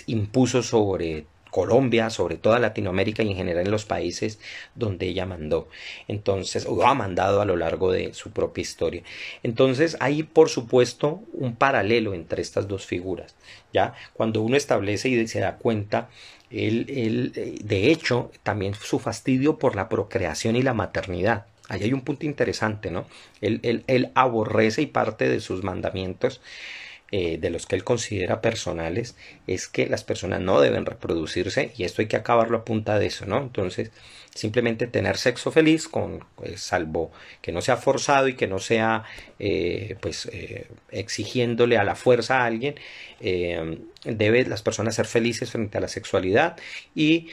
impuso sobre Colombia, sobre todo Latinoamérica y en general en los países donde ella mandó. Entonces, o ha mandado a lo largo de su propia historia. Entonces, hay por supuesto un paralelo entre estas dos figuras. ¿ya? Cuando uno establece y se da cuenta, él, de hecho, también su fastidio por la procreación y la maternidad. Ahí hay un punto interesante, ¿no? Él, él aborrece y parte de sus mandamientos eh, de los que él considera personales es que las personas no deben reproducirse y esto hay que acabarlo a punta de eso, ¿no? Entonces, simplemente tener sexo feliz, con, pues, salvo que no sea forzado y que no sea eh, pues eh, exigiéndole a la fuerza a alguien, debe las personas ser felices frente a la sexualidad y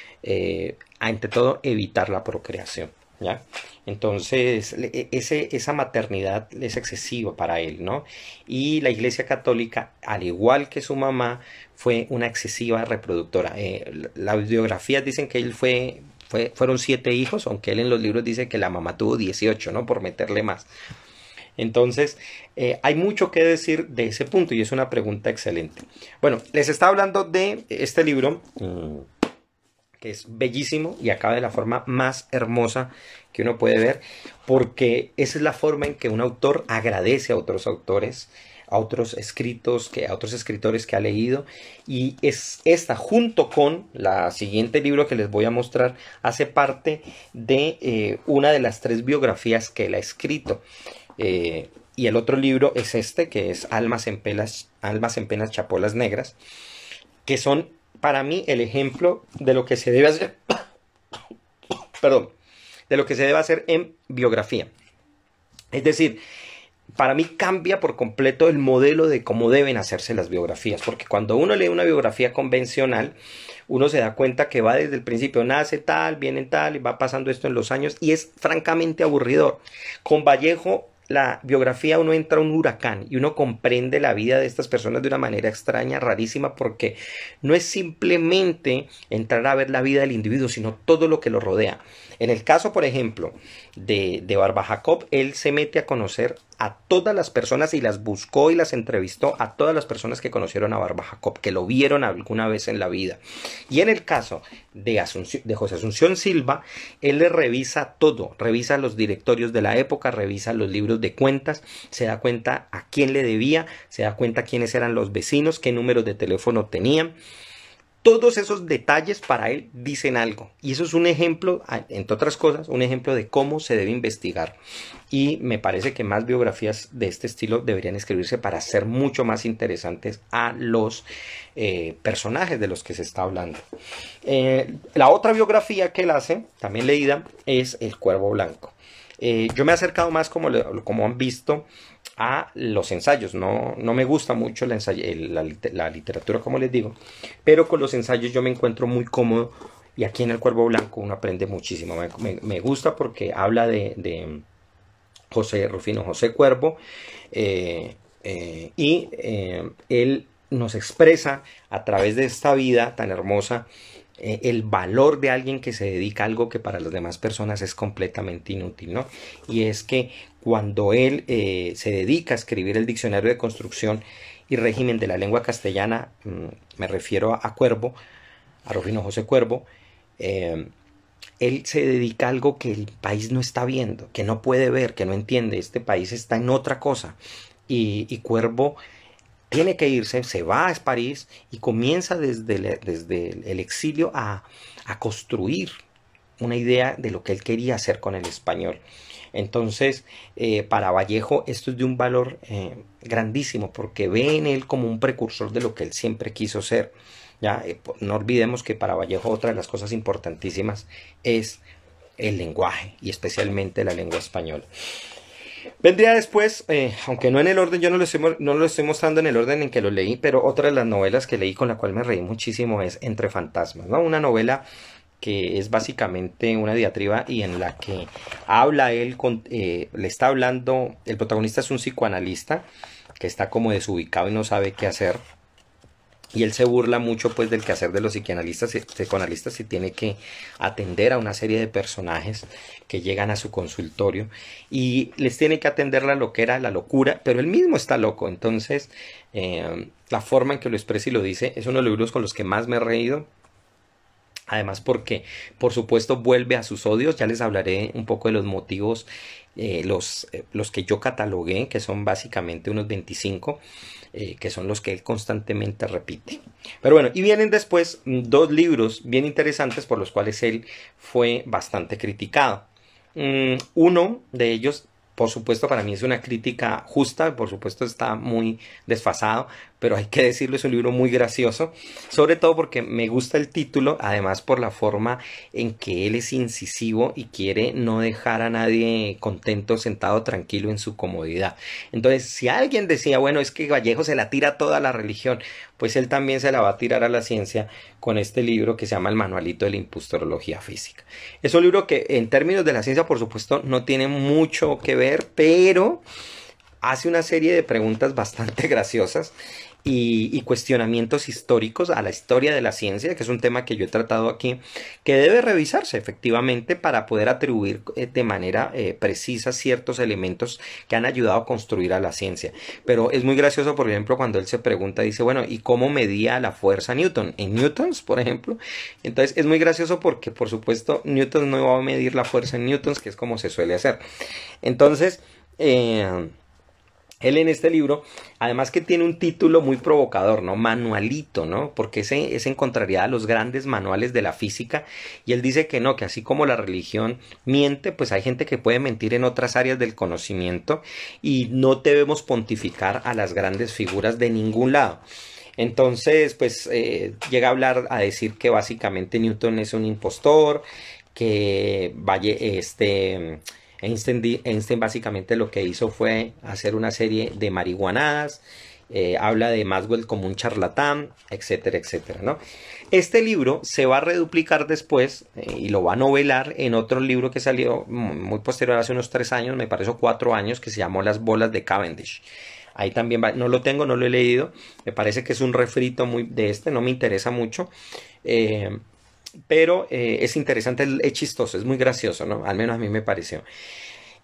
ante todo evitar la procreación. ¿ya? Entonces, e, esa maternidad es excesiva para él, ¿no? Y la Iglesia Católica, al igual que su mamá, fue una excesiva reproductora. Eh, las biografías dicen que él fue, fue, fueron siete hijos, aunque él en los libros dice que la mamá tuvo 18, ¿no? Por meterle más. Entonces, eh, hay mucho que decir de ese punto y es una pregunta excelente. Bueno, les estaba hablando de este libro. Mm que es bellísimo y acaba de la forma más hermosa que uno puede ver, porque esa es la forma en que un autor agradece a otros autores, a otros escritos, que, a otros escritores que ha leído, y es esta, junto con la siguiente libro que les voy a mostrar, hace parte de eh, una de las tres biografías que él ha escrito. Eh, y el otro libro es este, que es Almas en, Pelas, Almas en Penas Chapolas Negras, que son para mí el ejemplo de lo que se debe hacer, (coughs) perdón, de lo que se debe hacer en biografía. Es decir, para mí cambia por completo el modelo de cómo deben hacerse las biografías, porque cuando uno lee una biografía convencional, uno se da cuenta que va desde el principio, nace tal, viene tal, y va pasando esto en los años, y es francamente aburridor. Con Vallejo la biografía uno entra a un huracán y uno comprende la vida de estas personas de una manera extraña, rarísima, porque no es simplemente entrar a ver la vida del individuo, sino todo lo que lo rodea. En el caso, por ejemplo, de, de Barba Jacob, él se mete a conocer a todas las personas y las buscó y las entrevistó a todas las personas que conocieron a Barba Jacob, que lo vieron alguna vez en la vida. Y en el caso de, de José Asunción Silva, él le revisa todo, revisa los directorios de la época, revisa los libros de cuentas, se da cuenta a quién le debía, se da cuenta quiénes eran los vecinos, qué números de teléfono tenían todos esos detalles para él dicen algo. Y eso es un ejemplo, entre otras cosas, un ejemplo de cómo se debe investigar. Y me parece que más biografías de este estilo deberían escribirse para ser mucho más interesantes a los eh, personajes de los que se está hablando. Eh, la otra biografía que él hace, también leída, es El Cuervo Blanco. Eh, yo me he acercado más, como, como han visto, a los ensayos. No, no me gusta mucho la, literatura, como les digo, pero con los ensayos yo me encuentro muy cómodo y aquí en el Cuervo Blanco uno aprende muchísimo. Me, gusta porque habla de, José Rufino, José Cuervo, eh, eh, y eh, él nos expresa a través de esta vida tan hermosa el valor de alguien que se dedica a algo que para las demás personas es completamente inútil, ¿no? Y es que cuando él eh, se dedica a escribir el diccionario de construcción y régimen de la lengua castellana, mm, me refiero a, Cuervo, a Rufino José Cuervo, em, él se dedica a algo que el país no está viendo, que no puede ver, que no entiende, este país está en otra cosa. Y, Cuervo tiene que irse, se va a París y comienza desde el, desde el exilio a, a construir una idea de lo que él quería hacer con el español. Entonces, eh, para Vallejo esto es de un valor eh, grandísimo porque ve en él como un precursor de lo que él siempre quiso ser. ¿ya? Eh, no olvidemos que para Vallejo otra de las cosas importantísimas es el lenguaje y especialmente la lengua española. Vendría después, aunque no en el orden, yo no lo, estoy, no lo estoy mostrando en el orden en que lo leí, pero otra de las novelas que leí con la cual me reí muchísimo es Entre Fantasmas, ¿no? Una novela que es básicamente una diatriba y en la que habla él, eh, le está hablando, el protagonista es un psicoanalista que está como desubicado y no sabe qué hacer. Y él se burla mucho pues del quehacer de los psicoanalistas, eh, psicoanalistas y tiene que atender a una serie de personajes que llegan a su consultorio y les tiene que atender la loquera, la locura, pero él mismo está loco. Entonces, eh, la forma en que lo expresa y lo dice es uno de los libros con los que más me he reído Además porque, por supuesto, vuelve a sus odios. Ya les hablaré un poco de los motivos, eh, los, eh, los, que yo catalogué, que son básicamente unos 25, eh, que son los que él constantemente repite. Pero bueno, y vienen después mm, dos libros bien interesantes por los cuales él fue bastante criticado. Mm, uno de ellos por supuesto, para mí es una crítica justa, por supuesto está muy desfasado, pero hay que decirlo, es un libro muy gracioso, sobre todo porque me gusta el título, además por la forma en que él es incisivo y quiere no dejar a nadie contento, sentado, tranquilo en su comodidad. Entonces, si alguien decía, bueno, es que Vallejo se la tira toda la religión, pues él también se la va a tirar a la ciencia con este libro que se llama El Manualito de la Impostorología Física. Es un libro que en términos de la ciencia, por supuesto, no tiene mucho que ver, pero hace una serie de preguntas bastante (laughs) graciosas y, cuestionamientos históricos a la historia de la ciencia, que es un tema que yo he tratado aquí, que debe revisarse efectivamente para poder atribuir eh, de manera eh, precisa ciertos elementos que han ayudado a construir a la ciencia. Pero es muy gracioso, por ejemplo, cuando él se pregunta, dice, bueno, ¿y cómo medía la fuerza Newton? En newtons, por ejemplo. Entonces es muy gracioso porque, por supuesto, Newton no iba a medir la fuerza en newtons, que es como se suele hacer. Entonces, eh, él en este libro, además que tiene un título muy provocador, ¿no? Manualito, ¿no? Porque es en contrariedad a los grandes manuales de la física y él dice que no, que así como la religión miente, pues hay gente que puede mentir en otras áreas del conocimiento y no debemos pontificar a las grandes figuras de ningún lado. Entonces, pues eh, llega a hablar, a decir que básicamente Newton es un impostor, que vaya este... Einstein, básicamente lo que hizo fue hacer una serie de marihuanadas, eh, habla de Maxwell como un charlatán, etcétera, etcétera, ¿no? Este libro se va a reduplicar después eh, y lo va a novelar en otro libro que salió muy posterior, hace unos tres años, me parece cuatro años, que se llamó Las bolas de Cavendish. Ahí también no lo tengo, no lo he leído, me parece que es un refrito muy de este, no me interesa mucho. Eh, pero eh, es interesante, es chistoso, es muy gracioso, ¿no? Al menos a mí me pareció.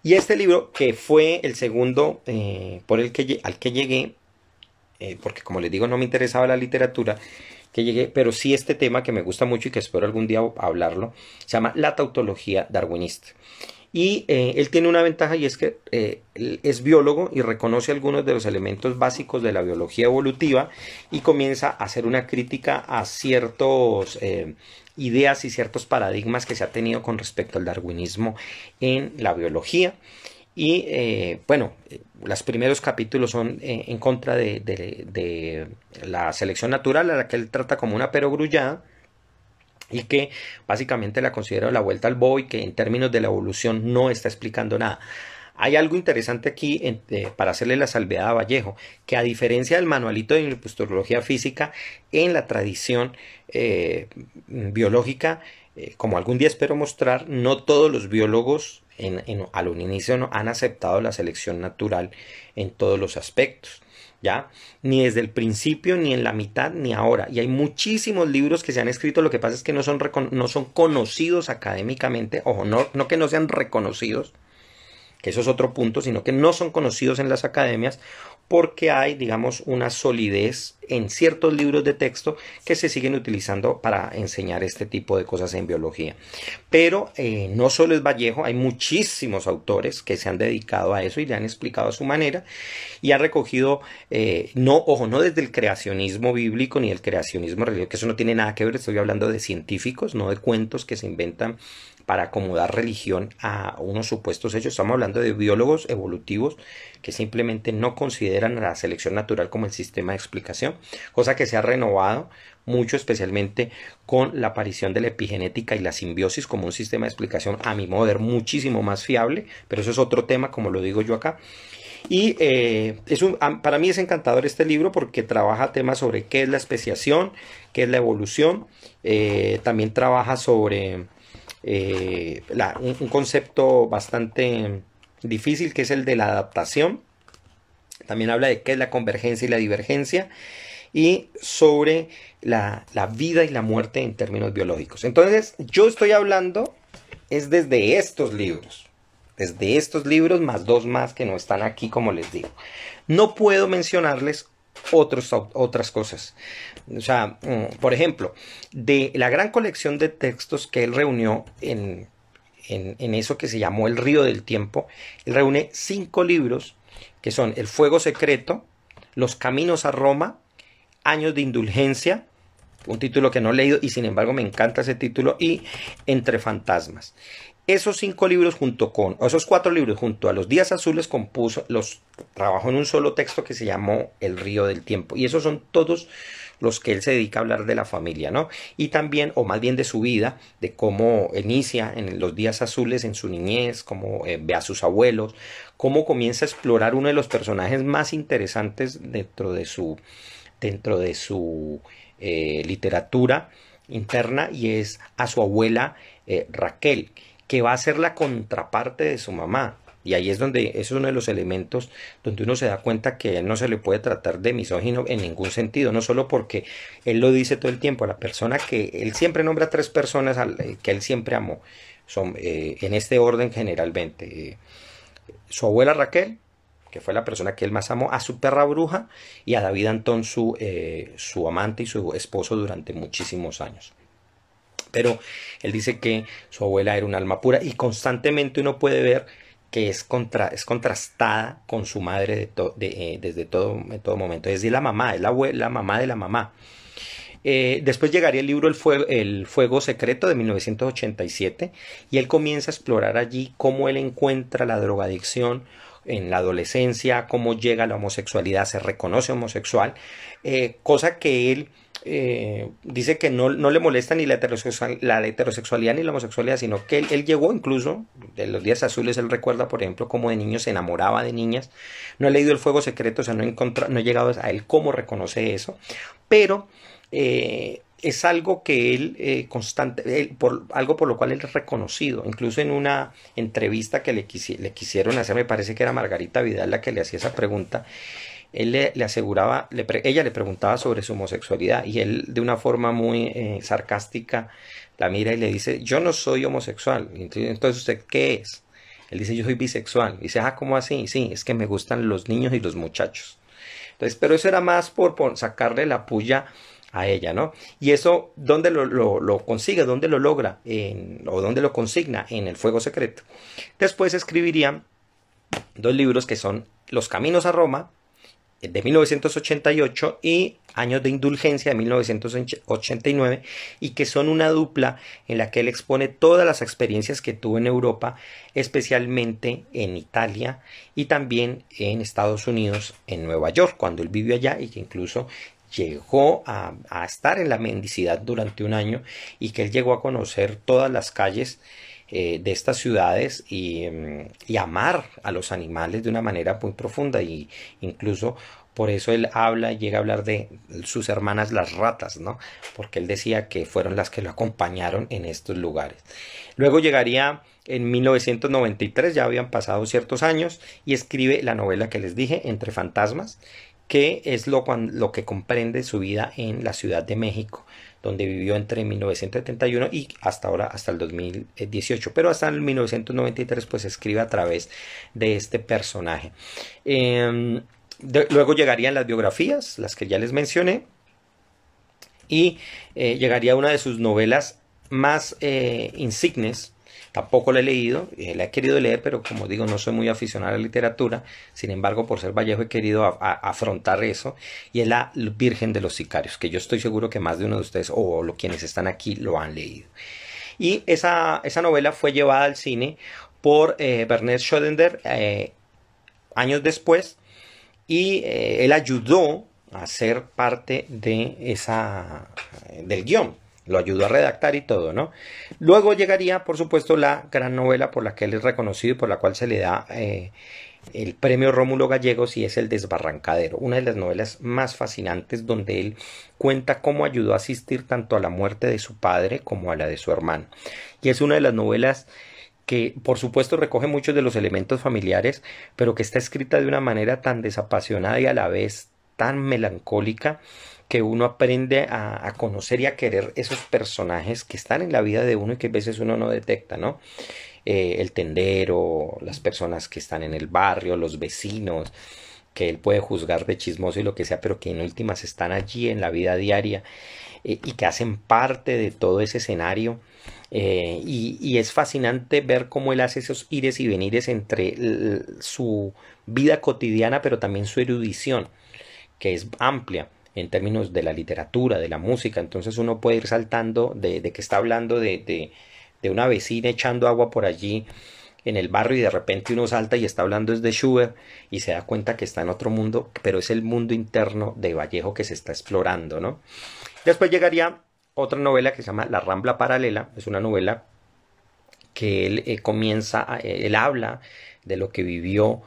Y este libro, que fue el segundo eh, por el que, al que llegué, eh, porque como les digo, no me interesaba la literatura, que llegué, pero sí este tema que me gusta mucho y que espero algún día hablarlo, se llama La tautología darwinista. Y él tiene una ventaja y es que es biólogo y reconoce algunos de los elementos básicos de la biología evolutiva y comienza a hacer una crítica a ciertos ideas y ciertos paradigmas que se ha tenido con respecto al darwinismo en la biología. Y eh, bueno, eh, los primeros capítulos son eh, en contra de, la selección natural, a la que él trata como una perogrullada, y que básicamente la considera la vuelta al boy, que en términos de la evolución no está explicando nada. Hay algo interesante aquí eh, para hacerle la salvedad a Vallejo, que a diferencia del manualito de histología física, en la tradición eh, biológica, eh, como algún día espero mostrar, no todos los biólogos al un inicio han aceptado la selección natural en todos los aspectos. ¿Ya? Ni desde el principio, ni en la mitad, ni ahora. Y hay muchísimos libros que se han escrito, lo que pasa es que no son, no son conocidos académicamente, ojo, no que no sean reconocidos, que eso es otro punto, sino que no son conocidos en las academias porque hay, digamos, una solidez en ciertos libros de texto que se siguen utilizando para enseñar este tipo de cosas en biología. Pero eh, no solo es Vallejo, hay muchísimos autores que se han dedicado a eso y le han explicado a su manera y ha recogido, eh, no, ojo, no desde el creacionismo bíblico ni el creacionismo religioso, que eso no tiene nada que ver, estoy hablando de científicos, no de cuentos que se inventan para acomodar religión a unos supuestos hechos. Estamos hablando de biólogos evolutivos que simplemente no consideran a la selección natural como el sistema de explicación, cosa que se ha renovado mucho especialmente con la aparición de la epigenética y la simbiosis como un sistema de explicación a mi modo de ver muchísimo más fiable, pero eso es otro tema como lo digo yo acá. Y eh, es para mí es encantador este libro porque trabaja temas sobre qué es la especiación, qué es la evolución, eh, también trabaja sobre eh, un, concepto bastante difícil que es el de la adaptación. También habla de qué es la convergencia y la divergencia y sobre la, la vida y la muerte en términos biológicos. Entonces, yo estoy hablando es desde estos libros, desde estos libros más dos más que no están aquí como les digo. No puedo mencionarles otras cosas. O sea, mm, por ejemplo, de la gran colección de textos que él reunió en, en, en eso que se llamó El Río del Tiempo, él reúne cinco libros que son El Fuego Secreto, Los Caminos a Roma, Años de Indulgencia, un título que no he leído y sin embargo me encanta ese título, y Entre Fantasmas. Esos cinco libros junto con, esos cuatro libros junto a Los Días Azules compuso, los trabajó en un solo texto que se llamó El Río del Tiempo. Y esos son todos los que él se dedica a hablar de la familia, ¿no? Y también, o más bien de su vida, de cómo inicia en los días azules, en su niñez, cómo eh, ve a sus abuelos, cómo comienza a explorar uno de los personajes más interesantes dentro de su, dentro de su eh, literatura interna y es a su abuela eh, Raquel que va a ser la contraparte de su mamá. Y ahí es donde es uno de los elementos donde uno se da cuenta que él no se le puede tratar de misógino en ningún sentido, no solo porque él lo dice todo el tiempo, la persona que él siempre nombra tres personas eh, que él siempre amó, son eh, en este orden generalmente. Eh, su abuela Raquel, que fue la persona que él más amó, a su perra bruja y a David Antón, su, su amante y su esposo durante muchísimos años pero él dice que su abuela era un alma pura y constantemente uno puede ver que es, es contrastada con su madre eh, desde todo, todo momento. Es decir, la mamá, es la, mamá de la mamá. Eh, después llegaría el libro el fuego, el fuego, Secreto de 1987 y él comienza a explorar allí cómo él encuentra la drogadicción en la adolescencia, cómo llega la homosexualidad, se reconoce homosexual, eh, cosa que él eh, dice que no, no, le molesta ni la, heterosexualidad ni la homosexualidad, sino que él, llegó incluso, de los días azules él recuerda, por ejemplo, cómo de niño se enamoraba de niñas, no he leído el fuego secreto, o sea, no, no he llegado a él cómo reconoce eso, pero eh, es algo que él eh, constante, por, algo por lo cual él es reconocido, incluso en una entrevista que le, le quisieron hacer, me parece que era Margarita Vidal la que le hacía esa pregunta, él le, aseguraba, ella le preguntaba sobre su homosexualidad y él de una forma muy eh, sarcástica la mira y le dice, yo no soy homosexual, entonces usted qué es? Él dice, yo soy bisexual. dice, ah, ¿cómo así? Sí, es que me gustan los niños y los muchachos. Entonces, pero eso era más por, sacarle la puya a ella, ¿no? Y eso, ¿dónde lo, consigue? ¿Dónde lo logra? ¿O dónde lo consigna? En el fuego secreto. Después escribirían dos libros que son Los Caminos a Roma de 1988 y Años de Indulgencia de 1989 y que son una dupla en la que él expone todas las experiencias que tuvo en Europa, especialmente en Italia y también en Estados Unidos, en Nueva York, cuando él vivió allá y que incluso llegó a, estar en la mendicidad durante un año y que él llegó a conocer todas las calles eh, de estas ciudades mm, y, amar a los animales de una manera muy profunda y incluso por eso él habla, llega a hablar de sus hermanas las ratas, ¿no? Porque él decía que fueron las que lo acompañaron en estos lugares. Luego llegaría en 1993, ya habían pasado ciertos años, y escribe la novela que les dije, Entre Fantasmas, que es lo, lo que comprende su vida en la Ciudad de México donde vivió entre 1971 y hasta ahora, hasta el 2018, pero hasta el 1993 pues escribe a través de este personaje. Em, luego llegarían las biografías, las que ya les mencioné, y eh, llegaría una de sus novelas más eh, insignes, Tampoco la he leído, eh, la he querido leer, pero como digo, no soy muy aficionado a la literatura. Sin embargo, por ser Vallejo he querido afrontar eso. Y es la Virgen de los Sicarios, que yo estoy seguro que más de uno de ustedes o quienes están aquí lo han leído. Y esa, novela fue llevada al cine por eh, Bernard eh, años después. Y él ayudó a ser parte de esa, del guión lo ayudó a redactar y todo, ¿no? Luego llegaría, por supuesto, la gran novela por la que él es reconocido y por la cual se le da eh, el premio Rómulo Gallegos y es El Desbarrancadero, una de las novelas más fascinantes donde él cuenta cómo ayudó a asistir tanto a la muerte de su padre como a la de su hermano. Y es una de las novelas que por supuesto recoge muchos de los elementos familiares, pero que está escrita de una manera tan desapasionada y a la vez tan melancólica que uno aprende a, conocer y a querer esos personajes que están en la vida de uno y que a veces uno no detecta, ¿no? Eh, el tendero, las personas que están en el barrio, los vecinos, que él puede juzgar de chismoso y lo que sea, pero que en últimas están allí en la vida diaria eh, y que hacen parte de todo ese escenario. Eh, y, y, es fascinante ver cómo él hace esos ires y venires entre su vida cotidiana, pero también su erudición, que es amplia en términos de la literatura, de la música. Entonces uno puede ir saltando de, que está hablando de, de, una vecina echando agua por allí en el barrio y de repente uno salta y está hablando es de Schubert y se da cuenta que está en otro mundo, pero es el mundo interno de Vallejo que se está explorando, ¿no? Después llegaría otra novela que se llama La Rambla Paralela, es una novela que él eh, comienza, eh, él habla de lo que vivió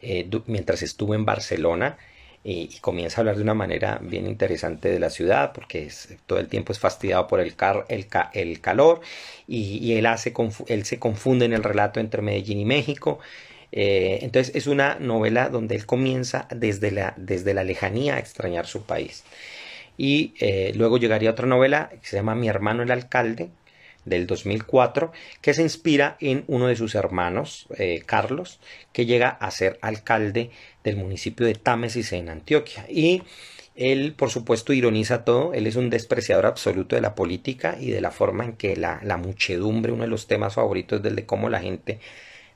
eh, mientras estuvo en Barcelona y, comienza a hablar de una manera bien interesante de la ciudad, porque todo el tiempo es fastidiado por el, car, el, el calor, y, él, hace, él se confunde en el relato entre Medellín y México. Eh, entonces es una novela donde él comienza desde la, desde la lejanía a extrañar su país. Y eh, luego llegaría otra novela que se llama Mi hermano el alcalde, del 2004, que se inspira en uno de sus hermanos, eh, Carlos, que llega a ser alcalde del municipio de Támesis en Antioquia. Y él, por supuesto, ironiza todo, él es un despreciador absoluto de la política y de la forma en que la, muchedumbre, uno de los temas favoritos del de cómo la gente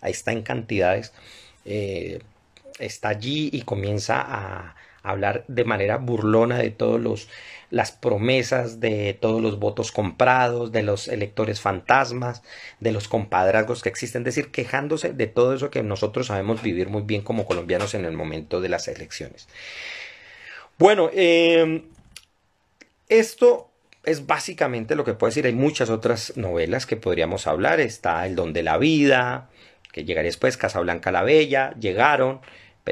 está en cantidades, eh, está allí y comienza a hablar de manera burlona de todos los las promesas de todos los votos comprados, de los electores fantasmas, de los compadrazgos que existen, es decir, quejándose de todo eso que nosotros sabemos vivir muy bien como colombianos en el momento de las elecciones. Bueno, em, esto es básicamente lo que puedo decir. Hay muchas otras novelas que podríamos hablar. Está El Don de la Vida, que llegaría después, Casablanca la Bella, llegaron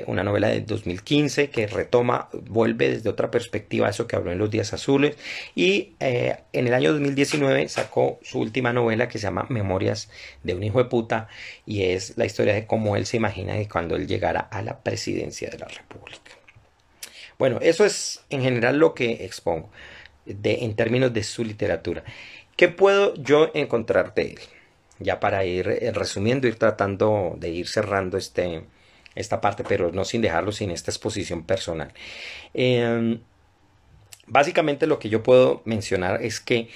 una novela de 2015 que retoma, vuelve desde otra perspectiva eso que habló en Los Días Azules y eh, en el año 2019 sacó su última novela que se llama Memorias de un hijo de puta y es la historia de cómo él se imagina que cuando él llegara a la presidencia de la República. Bueno, eso es en general lo que expongo de, en términos de su literatura. ¿Qué puedo yo encontrar de él? Ya para ir eh, resumiendo, ir tratando de ir cerrando este, esta parte, pero no sin dejarlo sin esta exposición personal. Em, básicamente lo que yo puedo mencionar es que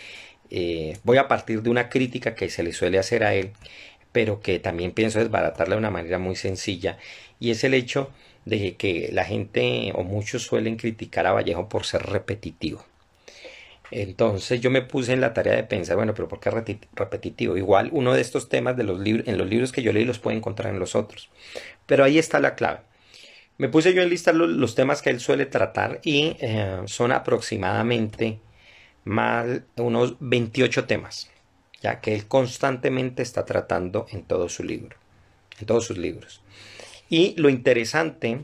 eh, voy a partir de una crítica que se le suele hacer a él, pero que también pienso desbaratarla de una manera muy sencilla, y es el hecho de que la gente o muchos suelen criticar a Vallejo por ser repetitivo. Entonces yo me puse en la tarea de pensar, bueno, pero ¿por qué repetitivo? Igual uno de estos temas de los libros, en los libros que yo leí los puede encontrar en los otros. Pero ahí está la clave. Me puse yo en lista los, temas que él suele tratar y eh, son aproximadamente más unos 28 temas, ya que él constantemente está tratando en todo su libro, en todos sus libros. Y lo interesante,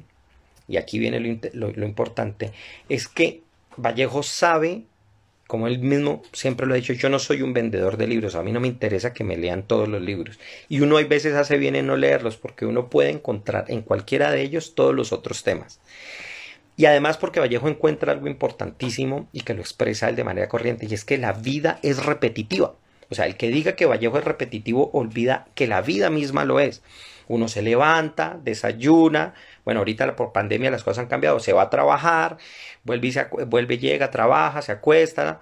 y aquí viene lo importante, es que Vallejo sabe como él mismo siempre lo ha dicho, yo no soy un vendedor de libros, a mí no me interesa que me lean todos los libros. Y uno hay veces hace bien en no leerlos porque uno puede encontrar en cualquiera de ellos todos los otros temas. Y además porque Vallejo encuentra algo importantísimo y que lo expresa él de manera corriente, y es que la vida es repetitiva. O sea, el que diga que Vallejo es repetitivo olvida que la vida misma lo es. Uno se levanta, desayuna, bueno, ahorita por pandemia las cosas han cambiado, se va a trabajar, vuelve, y vuelve llega, trabaja, se acuesta,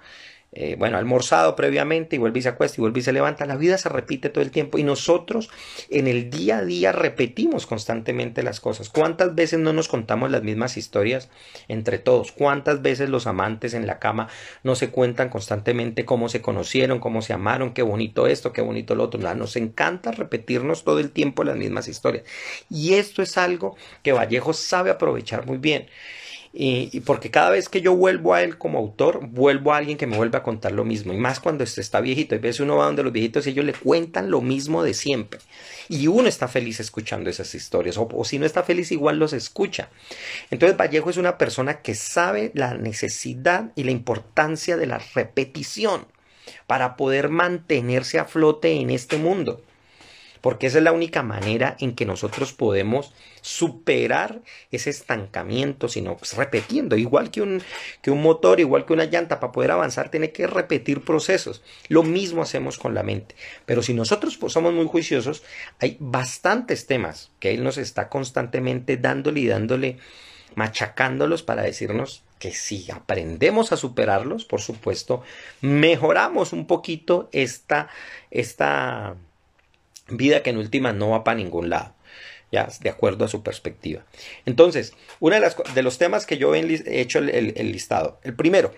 eh, bueno, almorzado previamente y vuelve y se acuesta y vuelve y se levanta. La vida se repite todo el tiempo y nosotros en el día a día repetimos constantemente las cosas. ¿Cuántas veces no nos contamos las mismas historias entre todos? ¿Cuántas veces los amantes en la cama no se cuentan constantemente cómo se conocieron, cómo se amaron, qué bonito esto, qué bonito lo otro? nos encanta repetirnos todo el tiempo las mismas historias. Y esto es algo que Vallejo sabe aprovechar muy bien. Y, porque cada vez que yo vuelvo a él como autor, vuelvo a alguien que me vuelve a contar lo mismo. Y más cuando este está viejito. y veces uno va donde los viejitos y ellos le cuentan lo mismo de siempre. Y uno está feliz escuchando esas historias. o si no está feliz, igual los escucha. Entonces Vallejo es una persona que sabe la necesidad y la importancia de la repetición para poder mantenerse a flote en este mundo porque esa es la única manera en que nosotros podemos superar ese estancamiento, sino pues, repetiendo, igual que un, que un motor, igual que una llanta, para poder avanzar tiene que repetir procesos. Lo mismo hacemos con la mente, pero si nosotros pues, somos muy juiciosos, hay bastantes temas que él nos está constantemente dándole y dándole, machacándolos para decirnos que si aprendemos a superarlos, por supuesto, mejoramos un poquito esta, esta vida que en última no va para ningún lado. Ya, de acuerdo a su perspectiva. Entonces, uno de, de los temas que yo he hecho el, listado. El primero,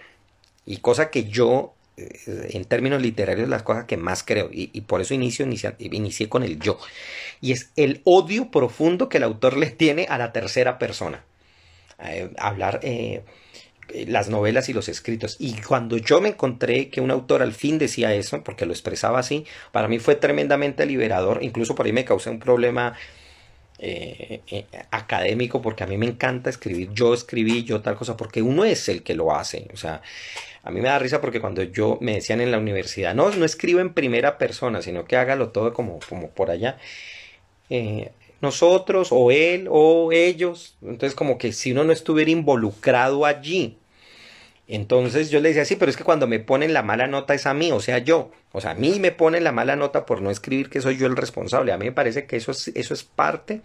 y cosa que yo, eh, en términos literarios, las cosas que más creo, y, por eso inicio, inicié con el yo, y es el odio profundo que el autor le tiene a la tercera persona. Eh, hablar, eh, las novelas y los escritos. Y cuando yo me encontré que un autor al fin decía eso, porque lo expresaba así, para mí fue tremendamente liberador. Incluso por ahí me causé un problema eh, eh, académico, porque a mí me encanta escribir. Yo escribí, yo tal cosa, porque uno es el que lo hace. O sea, a mí me da risa porque cuando yo me decían en la universidad, no, no escribo en primera persona, sino que hágalo todo como, como por allá. Eh, nosotros o él o ellos. Entonces como que si uno no estuviera involucrado allí, entonces yo le decía, sí, pero es que cuando me ponen la mala nota es a mí, o sea, yo. O sea, a mí me ponen la mala nota por no escribir que soy yo el responsable. A mí me parece que eso es, eso es parte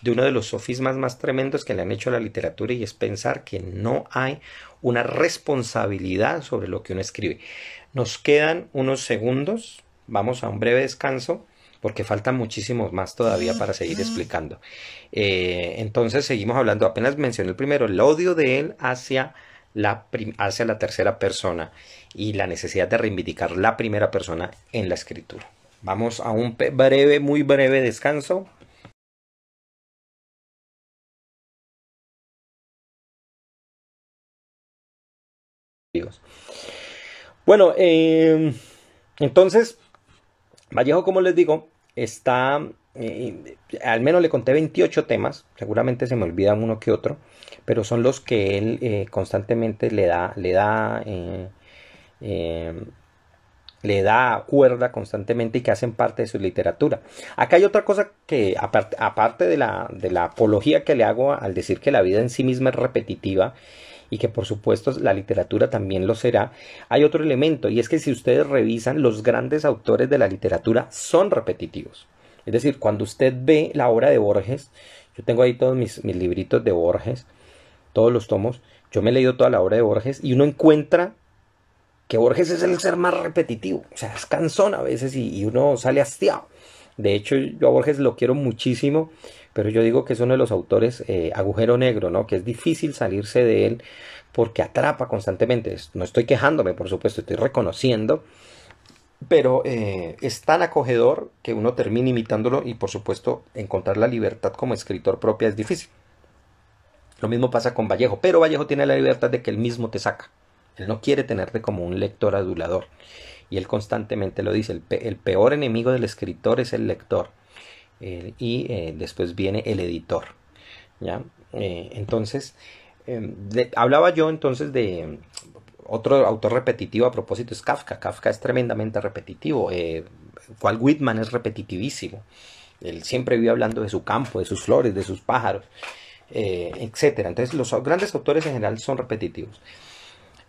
de uno de los sofismas más tremendos que le han hecho a la literatura y es pensar que no hay una responsabilidad sobre lo que uno escribe. Nos quedan unos segundos, vamos a un breve descanso porque faltan muchísimos más todavía para seguir explicando. Eh, entonces seguimos hablando, apenas mencioné el primero, el odio de él hacia hacia la tercera persona y la necesidad de reivindicar la primera persona en la escritura. Vamos a un breve, muy breve descanso Bueno, em, entonces, Vallejo, como les digo, está eh, al menos le conté 28 temas, seguramente se me olvidan uno que otro, pero son los que él eh, constantemente le da, le da, eh, le da cuerda constantemente y que hacen parte de su literatura. Acá hay otra cosa que, aparte, de la apología que le hago al decir que la vida en sí misma es repetitiva, y que por supuesto la literatura también lo será, hay otro elemento y es que si ustedes revisan los grandes autores de la literatura son repetitivos. Es decir, cuando usted ve la obra de Borges, yo tengo ahí todos mis, mis libritos de Borges, todos los tomos, yo me he leído toda la obra de Borges y uno encuentra que Borges es el ser más repetitivo, o sea, es cansón a veces y, uno sale hastiado. De hecho, yo a Borges lo quiero muchísimo, pero yo digo que es uno de los autores eh, agujero negro, ¿no? Que es difícil salirse de él porque atrapa constantemente. No estoy quejándome, por supuesto, estoy reconociendo pero eh, es tan acogedor que uno termina imitándolo y por supuesto encontrar la libertad como escritor propia es difícil. Lo mismo pasa con Vallejo, pero Vallejo tiene la libertad de que él mismo te saca. Él no quiere tenerte como un lector adulador. Y él constantemente lo dice, el, peor enemigo del escritor es el lector. y eh, después viene el editor. ¿ya? Eh, entonces, em, hablaba yo entonces de, otro autor repetitivo a propósito es Kafka. Kafka es tremendamente repetitivo. Eh, Walt Whitman es repetitivísimo. Él siempre vive hablando de su campo, de sus flores, de sus pájaros, eh, etc. Entonces, los grandes autores en general son repetitivos.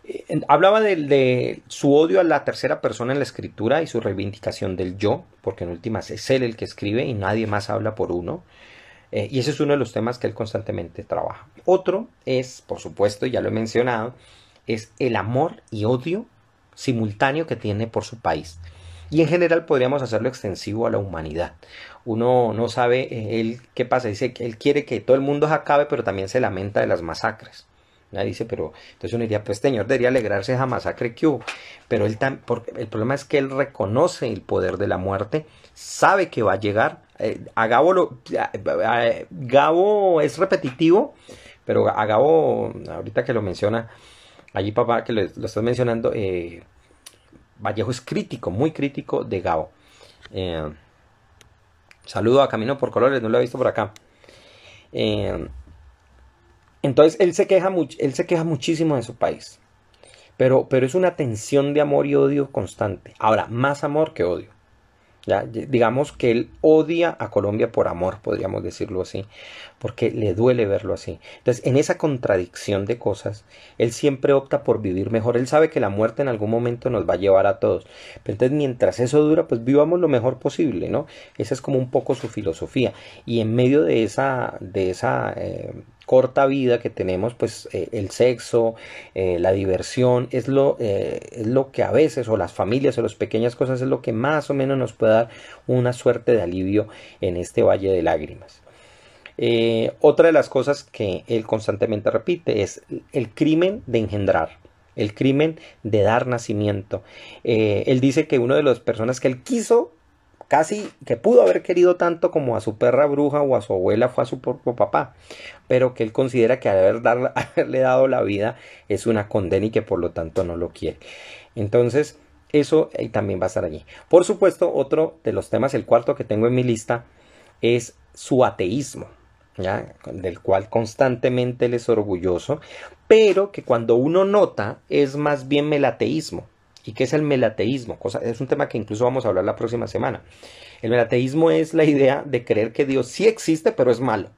Eh, hablaba de, su odio a la tercera persona en la escritura y su reivindicación del yo, porque en últimas es él el que escribe y nadie más habla por uno. Eh, y ese es uno de los temas que él constantemente trabaja. Otro es, por supuesto, ya lo he mencionado, es el amor y odio simultáneo que tiene por su país. Y en general podríamos hacerlo extensivo a la humanidad. Uno no sabe eh, él qué pasa, dice que él quiere que todo el mundo se acabe, pero también se lamenta de las masacres. Dice, pero entonces uno diría, pues señor, debería alegrarse de esa masacre que hubo. Pero él el problema es que él reconoce el poder de la muerte, sabe que va a llegar. Eh, Gabo, Gabo es repetitivo, pero a Gabo, ahorita que lo menciona, Allí, papá, que lo, estás mencionando, eh, Vallejo es crítico, muy crítico de Gabo. Eh, saludo a Camino por Colores, no lo he visto por acá. Eh, entonces, él se, queja él se queja muchísimo de su país. Pero, pero es una tensión de amor y odio constante. Ahora, más amor que odio. Digamos que él odia a Colombia por amor, podríamos decirlo así, porque le duele verlo así. Entonces, en esa contradicción de cosas, él siempre opta por vivir mejor. Él sabe que la muerte en algún momento nos va a llevar a todos. Pero entonces, mientras eso dura, pues vivamos lo mejor posible, ¿no? Esa es como un poco su filosofía. Y en medio de esa, de esa eh, corta vida que tenemos, pues eh, el sexo, eh, la diversión, es lo, eh, es lo que a veces, o las familias, o las pequeñas cosas, es lo que más o menos nos puede dar una suerte de alivio en este valle de lágrimas. otra de las cosas que él constantemente repite es el crimen de engendrar el crimen de dar nacimiento. él dice que una de las personas que él quiso casi que pudo haber querido tanto como a su perra bruja o a su abuela fue a su propio papá, pero que él considera que (laughs) haberle dado la vida es una condena y que por lo tanto no lo quiere. Entonces, eso eh, también va a estar allí. Por supuesto, otro de los temas, el cuarto que tengo en mi lista, es su ateísmo. ¿ya? del cual constantemente él es orgulloso, pero que cuando uno nota es más bien el ateísmo, ¿Y qué es el melateísmo? Cosa, es un tema que incluso vamos a hablar la próxima semana. El melateísmo es la idea de creer que Dios sí existe, pero es malo.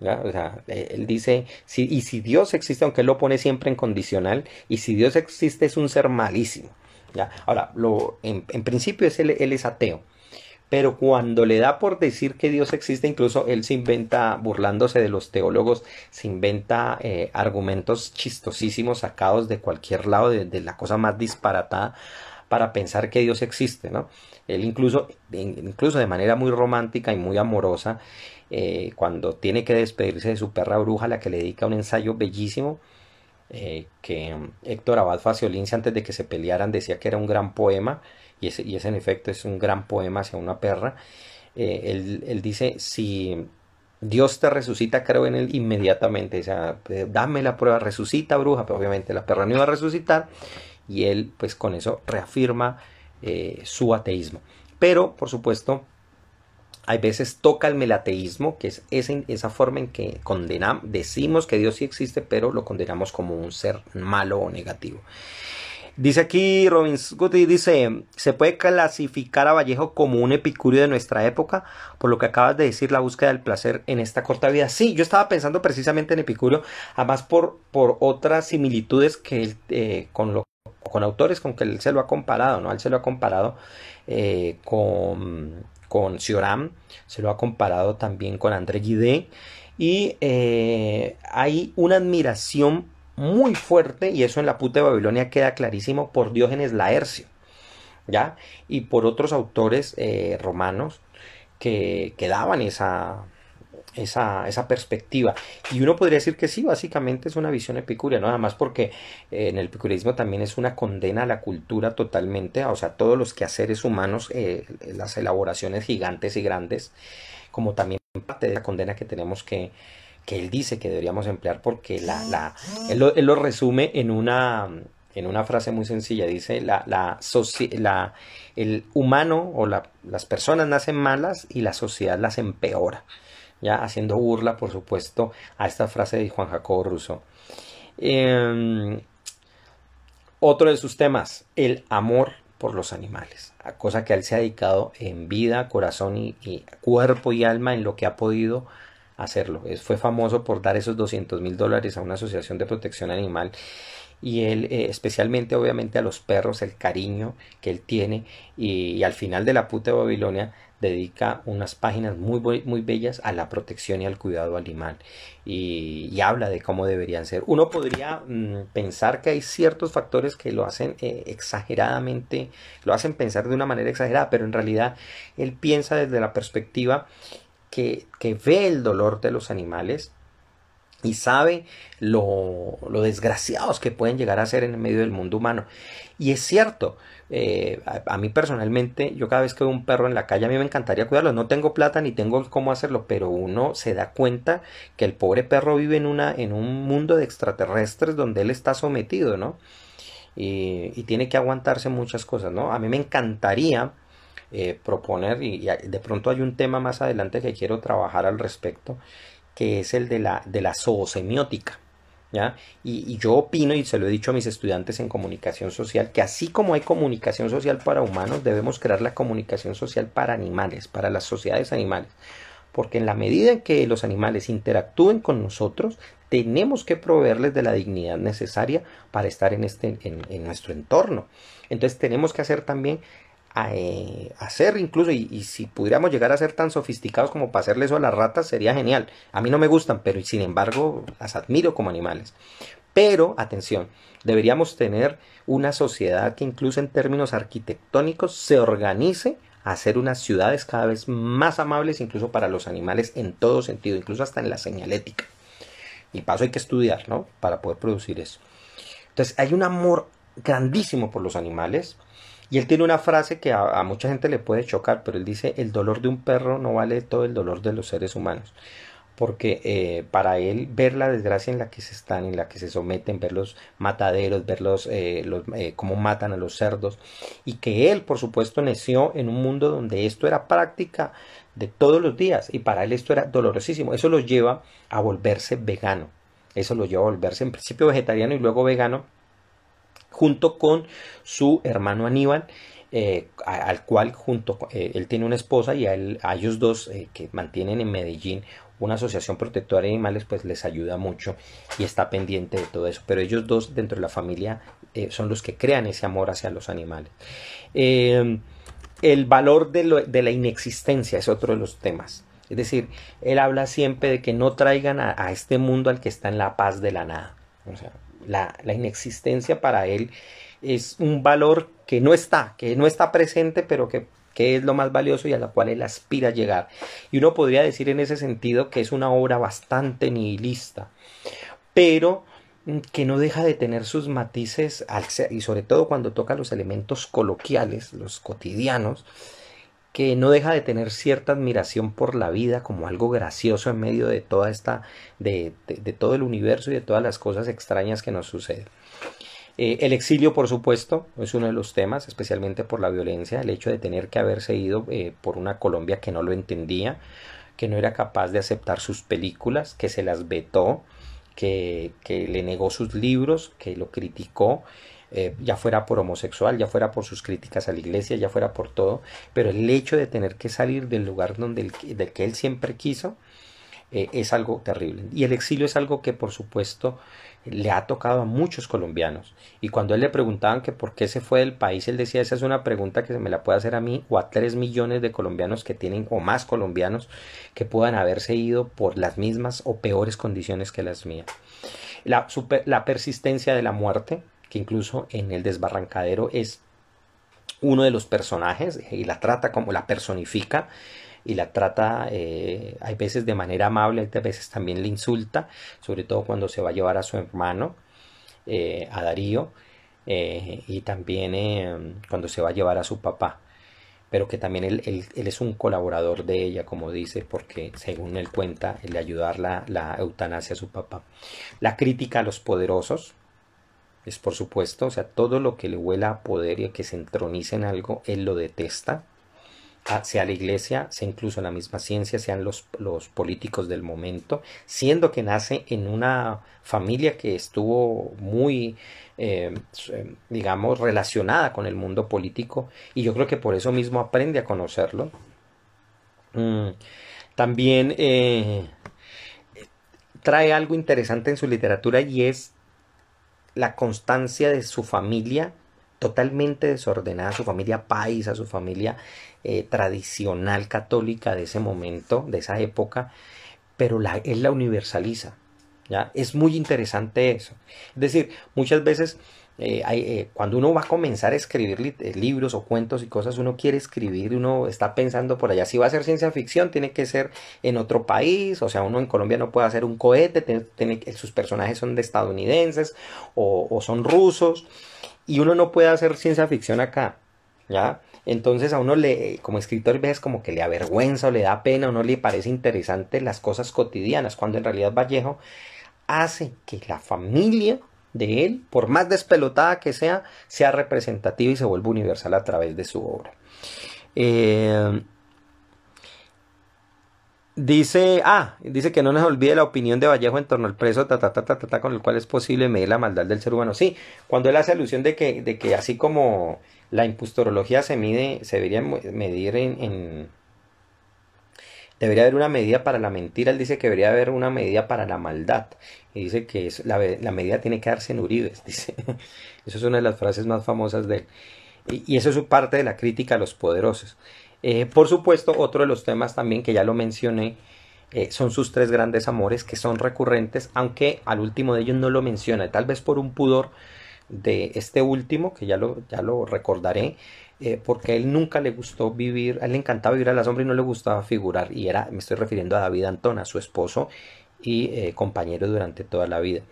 Eh, él dice, si, y si Dios existe, aunque él lo pone siempre en condicional, y si Dios existe es un ser malísimo. ¿ya? Ahora, lo, en, principio es él, es ateo, pero cuando le da por decir que Dios existe, incluso él se inventa, burlándose de los teólogos, se inventa eh, argumentos chistosísimos sacados de cualquier lado, de, la cosa más disparatada para pensar que Dios existe, ¿no? Él incluso, incluso de manera muy romántica y muy amorosa, eh, cuando tiene que despedirse de su perra bruja, la que le dedica un ensayo bellísimo, eh, que mm, Héctor Abad Faciolince antes de que se pelearan decía que era un gran poema, y ese, en efecto es un gran poema hacia una perra, eh, él, dice, si Dios te resucita, creo en él inmediatamente, o sea, eh, dame la prueba, resucita bruja, pero obviamente la perra no iba a resucitar, y él pues con eso reafirma eh, su ateísmo. Pero, por supuesto, hay veces toca el melateísmo, que es esa, forma en que condenamos, decimos que Dios sí existe, pero lo condenamos como un ser malo o negativo. Dice aquí Robins Guti, dice, ¿se puede clasificar a Vallejo como un epicurio de nuestra época? Por lo que acabas de decir, la búsqueda del placer en esta corta vida. Sí, yo estaba pensando precisamente en epicurio, además por, por otras similitudes que eh, con, lo, con autores con que él se lo ha comparado, ¿no? Él se lo ha comparado eh, con, con Cioram, se lo ha comparado también con André Guidé, y eh, hay una admiración muy fuerte y eso en la puta de Babilonia queda clarísimo por Diógenes Laercio, ¿ya? Y por otros autores eh, romanos que, que daban esa, esa, esa, perspectiva. Y uno podría decir que sí, básicamente es una visión epicúrea, ¿no? más porque eh, en el epicurismo también es una condena a la cultura totalmente, o sea, todos los quehaceres humanos, eh, las elaboraciones gigantes y grandes, como también parte de la condena que tenemos que que él dice que deberíamos emplear porque la, él, lo, resume en una, en una frase muy sencilla. Dice, la, la, la el humano o la, las personas nacen malas y la sociedad las empeora. Ya haciendo burla, por supuesto, a esta frase de Juan Jacobo Russo. Em, otro de sus temas, el amor por los animales, cosa que él se ha dedicado en vida, corazón y, cuerpo y alma en lo que ha podido hacerlo. Es, fue famoso por dar esos 200 mil dólares a una asociación de protección animal y él eh, especialmente obviamente a los perros el cariño que él tiene y, al final de la puta de Babilonia dedica unas páginas muy, muy bellas a la protección y al cuidado animal y, habla de cómo deberían ser. Uno podría mm, pensar que hay ciertos factores que lo hacen eh, exageradamente, lo hacen pensar de una manera exagerada, pero en realidad él piensa desde la perspectiva que, ve el dolor de los animales y sabe lo, desgraciados que pueden llegar a ser en el medio del mundo humano. Y es cierto, eh, a, mí personalmente, yo cada vez que veo un perro en la calle, a mí me encantaría cuidarlo. No tengo plata ni tengo cómo hacerlo, pero uno se da cuenta que el pobre perro vive en, una, en un mundo de extraterrestres donde él está sometido, ¿no? Y, y tiene que aguantarse muchas cosas, ¿no? A mí me encantaría eh, proponer y, de pronto hay un tema más adelante que quiero trabajar al respecto, que es el de la, de la zoosemiótica. ¿Ya? Y, yo opino, y se lo he dicho a mis estudiantes en comunicación social, que así como hay comunicación social para humanos, debemos crear la comunicación social para animales, para las sociedades animales. Porque en la medida en que los animales interactúen con nosotros, tenemos que proveerles de la dignidad necesaria para estar en, este, en nuestro entorno. Entonces tenemos que hacer también a, eh, hacer incluso, y, si pudiéramos llegar a ser tan sofisticados como para hacerle eso a las ratas, sería genial. A mí no me gustan, pero sin embargo las admiro como animales. Pero, atención, deberíamos tener una sociedad que incluso en términos arquitectónicos se organice a hacer unas ciudades cada vez más amables incluso para los animales en todo sentido, incluso hasta en la señalética. Y paso hay que estudiar, ¿no? Para poder producir eso. Entonces, hay un amor grandísimo por los animales, y él tiene una frase que a, mucha gente le puede chocar, pero él dice, el dolor de un perro no vale todo el dolor de los seres humanos. Porque eh, para él ver la desgracia en la que se están, en la que se someten, ver los mataderos, ver los eh, eh, cómo matan a los cerdos, y que él, por supuesto, nació en un mundo donde esto era práctica de todos los días, y para él esto era dolorosísimo. Eso lo lleva a volverse vegano. Eso lo lleva a volverse en principio vegetariano y luego vegano junto con su hermano Aníbal. Eh, al cual junto eh, él tiene una esposa y a, ellos dos eh, que mantienen en Medellín una asociación protectora de animales pues les ayuda mucho y está pendiente de todo eso pero ellos dos dentro de la familia son los que crean ese amor hacia los animales el valor de, la inexistencia es otro de los temas es decir él habla siempre de que no traigan a, a este mundo al que está en la paz de la nada o sea la, inexistencia para él es un valor que no está, que no está presente, pero que que es lo más valioso y a la cual él aspira a llegar. Y uno podría decir en ese sentido que es una obra bastante nihilista, pero mm, que no deja de tener sus matices y sobre todo cuando toca los elementos coloquiales, los cotidianos, que no deja de tener cierta admiración por la vida como algo gracioso en medio de toda esta, de, todo el universo y de todas las cosas extrañas que nos suceden. Eh, el exilio, por supuesto, es uno de los temas, especialmente por la violencia, el hecho de tener que haberse ido eh, por una Colombia que no lo entendía, que no era capaz de aceptar sus películas, que se las vetó, que, que le negó sus libros, que lo criticó eh, ya fuera por homosexual, ya fuera por sus críticas a la iglesia, ya fuera por todo, pero el hecho de tener que salir del lugar donde del que él siempre quiso, eh, es algo terrible. Y el exilio es algo que, por supuesto, le ha tocado a muchos colombianos. Y cuando él le preguntaban que por qué se fue del país, él decía, esa es una pregunta que se me la puede hacer a mí o a tres millones de colombianos que tienen, o más colombianos, que puedan haberse ido por las mismas o peores condiciones que las mías. la persistencia de la muerte, que incluso en el desbarrancadero es uno de los personajes y la trata como la personifica y la trata eh, hay veces de manera amable, hay veces también le insulta, sobre todo cuando se va a llevar a su hermano, eh, a Darío, eh, y también cuando se va a llevar a su papá. Pero que también él, es un colaborador de ella, como dice, porque según él cuenta, el de ayudar la, la eutanasia a su papá. La crítica a los poderosos, es por supuesto, o sea, todo lo que le huela a poder y que se entronice en algo, él lo detesta, ah, sea la iglesia, sea incluso la misma ciencia, sean los, los políticos del momento, siendo que nace en una familia que estuvo muy, eh, eh, digamos, relacionada con el mundo político y yo creo que por eso mismo aprende a conocerlo. Mm, también eh, trae algo interesante en su literatura y es la constancia de su familia totalmente desordenada, su familia paisa, su familia eh, tradicional católica de ese momento, de esa época, pero la, él la universaliza. ¿ya? Es muy interesante eso. Es decir, muchas veces eh, eh, cuando uno va a comenzar a escribir eh, libros o cuentos y cosas, uno quiere escribir, uno está pensando por allá, si va a ser ciencia ficción, tiene que ser en otro país, o sea, uno en Colombia no puede hacer un cohete, sus personajes son de estadounidenses o, son rusos, y uno no puede hacer ciencia ficción acá, ¿ya? Entonces a uno le, como escritor, a veces como que le avergüenza o le da pena o no le parece interesante las cosas cotidianas, cuando en realidad Vallejo hace que la familia de él, por más despelotada que sea, sea representativa y se vuelva universal a través de su obra. Eh, dice, ah, dice que no nos olvide la opinión de Vallejo en torno al preso, ta, ta, ta, con el cual es posible medir la maldad del ser humano. Sí, cuando él hace alusión de que, de que así como la impostorología se mide, se debería medir en, debería haber una medida para la mentira, él dice que debería haber una medida para la maldad. Y dice que es, la, medida tiene que darse en Uribes, (laughs) dice. Esa es una de las frases más famosas de él. Y, eso es parte de la crítica a los poderosos. Eh, por supuesto, otro de los temas también que ya lo mencioné eh, son sus tres grandes amores que son recurrentes, aunque al último de ellos no lo menciona, tal vez por un pudor de este último, que ya lo, ya lo recordaré, eh, porque a él nunca le gustó vivir, a él le encantaba vivir a la sombra y no le gustaba figurar, y era, me estoy refiriendo a David Antona, su esposo y eh, compañero durante toda la vida.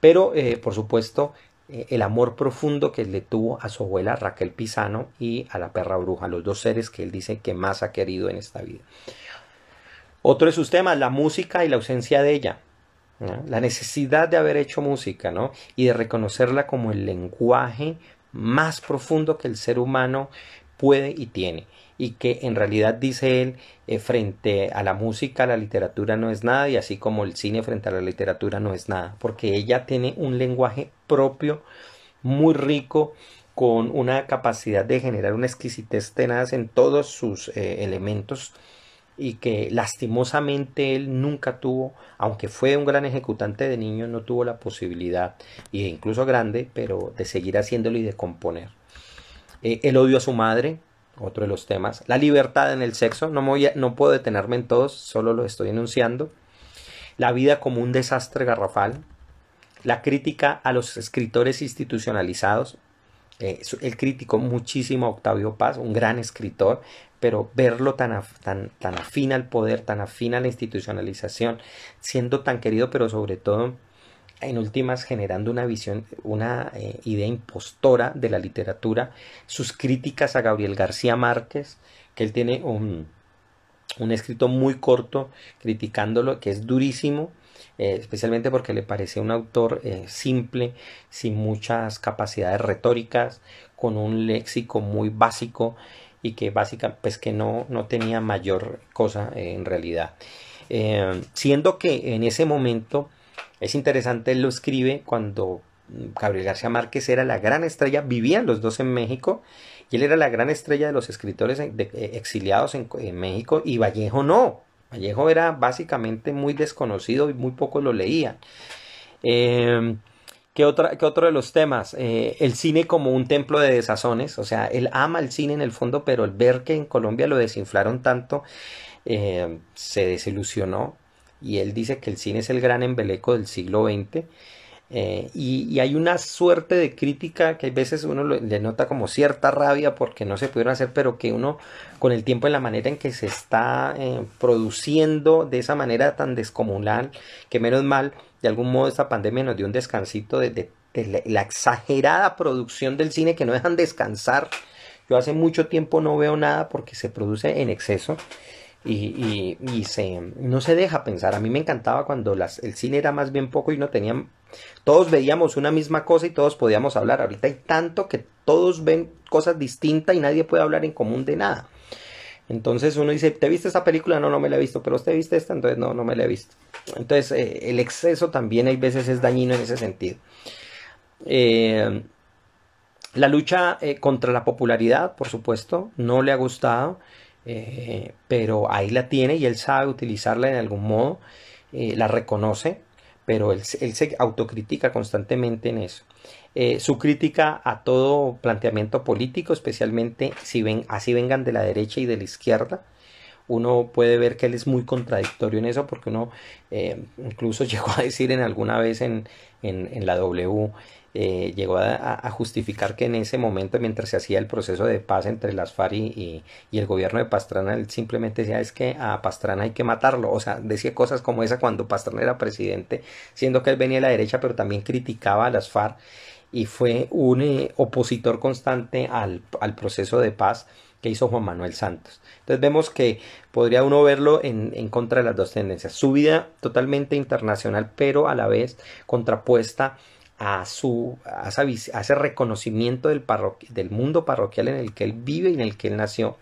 Pero, eh, por supuesto, el amor profundo que le tuvo a su abuela Raquel Pisano y a la perra bruja, los dos seres que él dice que más ha querido en esta vida. Otro de sus temas, la música y la ausencia de ella. La necesidad de haber hecho música, ¿no? Y de reconocerla como el lenguaje más profundo que el ser humano puede y tiene y que en realidad dice él eh, frente a la música la literatura no es nada y así como el cine frente a la literatura no es nada porque ella tiene un lenguaje propio muy rico con una capacidad de generar una exquisitez tenaz en todos sus eh, elementos y que lastimosamente él nunca tuvo, aunque fue un gran ejecutante de niño, no tuvo la posibilidad, e incluso grande, pero de seguir haciéndolo y de componer. el eh, odio a su madre, otro de los temas. La libertad en el sexo, no, no puedo detenerme en todos, solo lo estoy enunciando. La vida como un desastre garrafal. La crítica a los escritores institucionalizados, eh, el criticó muchísimo a Octavio Paz, un gran escritor, pero verlo tan, tan, afín al poder, tan afín a la institucionalización, siendo tan querido, pero sobre todo en últimas generando una visión, una eh, idea impostora de la literatura, sus críticas a Gabriel García Márquez, que él tiene un, escrito muy corto criticándolo, que es durísimo, eh, especialmente porque le parece un autor eh, simple, sin muchas capacidades retóricas, con un léxico muy básico y que básicamente pues que no, no tenía mayor cosa eh, en realidad. Eh, siendo que en ese momento es interesante, él lo escribe cuando mm, Gabriel García Márquez era la gran estrella, vivían los dos en México y él era la gran estrella de los escritores eh, exiliados en, México y Vallejo no. Vallejo era básicamente muy desconocido y muy poco lo leían. ¿Qué, otra, otro de los temas? Eh, el cine como un templo de desazones. O sea, él ama el cine en el fondo, pero el ver que en Colombia lo desinflaron tanto, eh, se desilusionó. Y él dice que el cine es el gran embeleco del siglo XX. Eh, y, hay una suerte de crítica que a veces uno le nota como cierta rabia porque no se pudieron hacer, pero que uno con el tiempo y la manera en que se está produciendo de esa manera tan descomunal, que menos mal de algún modo esta pandemia nos dio un descansito de, la, exagerada producción del cine que no dejan descansar. Yo hace mucho tiempo no veo nada porque se produce en exceso y, se, no se deja pensar. A mí me encantaba cuando las, el cine era más bien poco y no tenían... Todos veíamos una misma cosa y todos podíamos hablar. Ahorita hay tanto que todos ven cosas distintas y nadie puede hablar en común de nada. Entonces uno dice, ¿te viste esta película? No, no me la he visto, pero usted viste esta? Entonces no, no me la he visto. Entonces eh, el exceso también hay veces es dañino en ese sentido. Eh, la lucha eh, contra la popularidad, por supuesto, no le ha gustado, pero ahí la tiene y él sabe utilizarla en algún modo, la reconoce, pero él, él se autocritica constantemente en eso. Eh, su crítica a todo planteamiento político, especialmente si ven, así vengan de la derecha y de la izquierda. Uno puede ver que él es muy contradictorio en eso porque uno eh, incluso (laughs) llegó a decir en alguna vez en, en, la W, eh, llegó a, justificar que en ese momento mientras se hacía el proceso de paz entre las FARC y, el gobierno de Pastrana, él simplemente decía es que a Pastrana hay que matarlo. O sea, decía cosas como esa cuando Pastrana era presidente, siendo que él venía de la derecha pero también criticaba a las FARC y fue un eh, opositor constante al, al, proceso de paz que hizo Juan Manuel Santos. Entonces vemos que podría uno verlo en, en contra de las dos tendencias. Su vida totalmente internacional, pero a la vez contrapuesta a, su, a, ese reconocimiento del, del mundo parroquial en el que él vive y en el que él nació.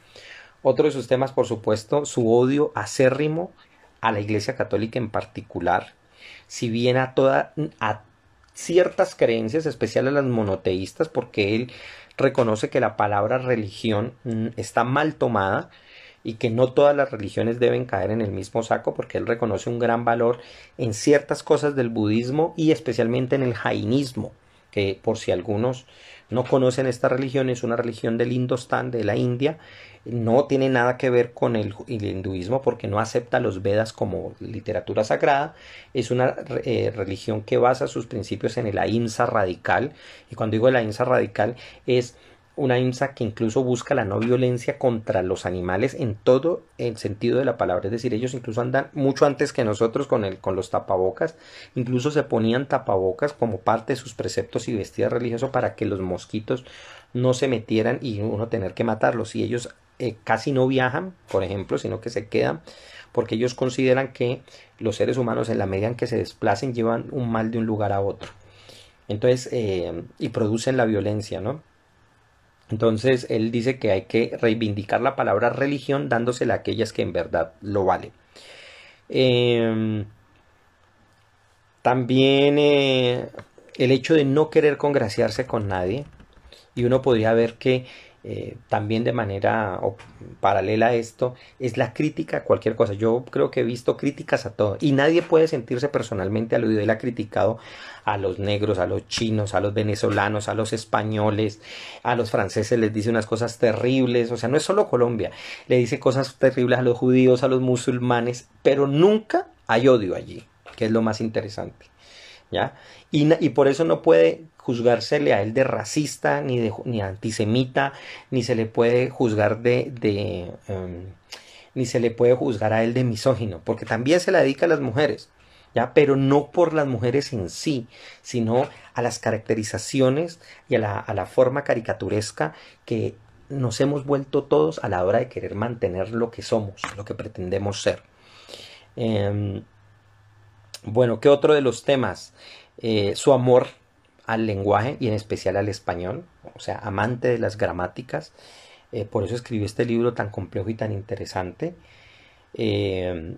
Otro de sus temas, por supuesto, su odio acérrimo a la Iglesia Católica en particular, si bien a toda, a ciertas creencias, especiales las monoteístas, porque él reconoce que la palabra religión mm, está mal tomada y que no todas las religiones deben caer en el mismo saco porque él reconoce un gran valor en ciertas cosas del budismo y especialmente en el jainismo, que por si algunos no conocen esta religión, es una religión del Indostán, de la India, no tiene nada que ver con el, hinduismo porque no acepta los Vedas como literatura sagrada, es una eh, religión que basa sus principios en el ahimsa radical, y cuando digo el ahimsa radical es una Ahimsa que incluso busca la no violencia contra los animales en todo el sentido de la palabra, es decir, ellos incluso andan mucho antes que nosotros con, el, con los tapabocas, incluso se ponían tapabocas como parte de sus preceptos y vestidas religiosos para que los mosquitos no se metieran y uno tener que matarlos y ellos eh, casi no viajan, por ejemplo, sino que se quedan porque ellos consideran que los seres humanos en la medida en que se desplacen llevan un mal de un lugar a otro. Entonces, eh, y producen la violencia, ¿no? Entonces, él dice que hay que reivindicar la palabra religión dándosela a aquellas que en verdad lo valen eh, también el hecho de no querer congraciarse con nadie. Y uno podría ver que eh, también de manera paralela a esto, es la crítica a cualquier cosa. Yo creo que he visto críticas a todo y nadie puede sentirse personalmente aludido. Él ha criticado a los negros, a los chinos, a los venezolanos, a los españoles, a los franceses les dice unas cosas terribles. O sea, no es solo Colombia, le dice cosas terribles a los judíos, a los musulmanes, pero nunca hay odio allí, que es lo más interesante. ¿Ya? y por eso no puede juzgársele a él de racista, ni de ni antisemita, ni se le puede juzgar de, de em, ni se le puede juzgar a él de misógino, porque también se la dedica a las mujeres. ¿Ya? pero no por las mujeres en sí, sino a las caracterizaciones y a la, forma caricaturesca que nos hemos vuelto todos a la hora de querer mantener lo que somos, lo que pretendemos ser. Em, bueno, ¿qué otro de los temas? Eh, su amor al lenguaje y en especial al español, o sea, amante de las gramáticas. Eh, por eso escribió este libro tan complejo y tan interesante. Eh,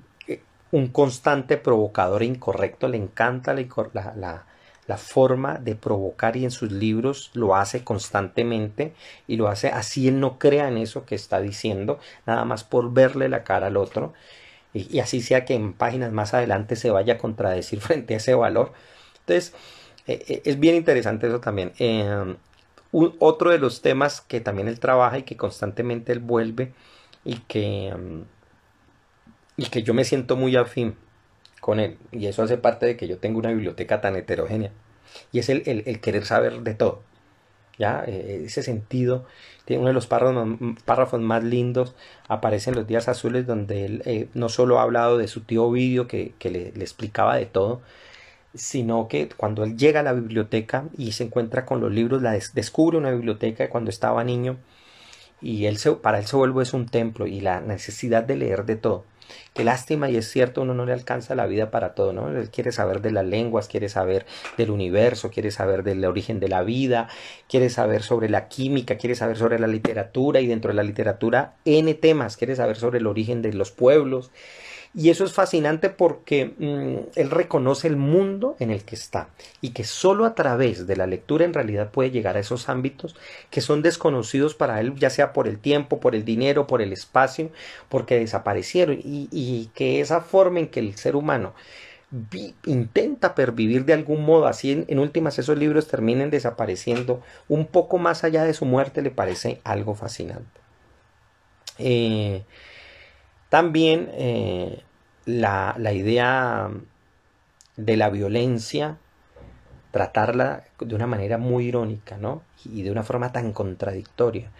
un constante provocador e incorrecto, le encanta la, forma de provocar y en sus libros lo hace constantemente y lo hace así él no crea en eso que está diciendo, nada más por verle la cara al otro y, y así sea que en páginas más adelante se vaya a contradecir (laughs) frente a ese valor. Entonces, eh, eh, es bien interesante eso también. Eh, otro de los temas que también él trabaja y que constantemente él vuelve y que, mm, y que yo me siento muy afín con él. Y eso hace parte de que yo tengo una biblioteca tan heterogénea. Y es el, el, querer saber de todo. ¿ya? Ese sentido, tiene uno de los párrafos, más lindos, aparece en los días azules, donde él no solo ha hablado de su tío Ovidio, que, que le, explicaba de todo, sino que cuando él llega a la biblioteca y se encuentra con los libros, la descubre una biblioteca cuando estaba niño y él se, para él se vuelve es un templo y la necesidad de leer de todo. Qué lástima y es cierto, uno no le alcanza la vida para todo, ¿no? Él quiere saber de las lenguas, quiere saber del universo, quiere saber del origen de la vida, quiere saber sobre la química, quiere saber sobre la literatura y dentro de la literatura N temas, quiere saber sobre el origen de los pueblos, y eso es fascinante porque mm, él reconoce el mundo en el que está y que solo a través de la lectura en realidad puede llegar a esos ámbitos que son desconocidos para él, ya sea por el tiempo, por el dinero, por el espacio, porque desaparecieron y, y que esa forma en que el ser humano intenta pervivir de algún modo, así en, en últimas esos libros terminen desapareciendo un poco más allá de su muerte, le parece algo fascinante. Eh, también eh, la, idea de la violencia, tratarla de una manera muy irónica, ¿no? Y de una forma tan contradictoria.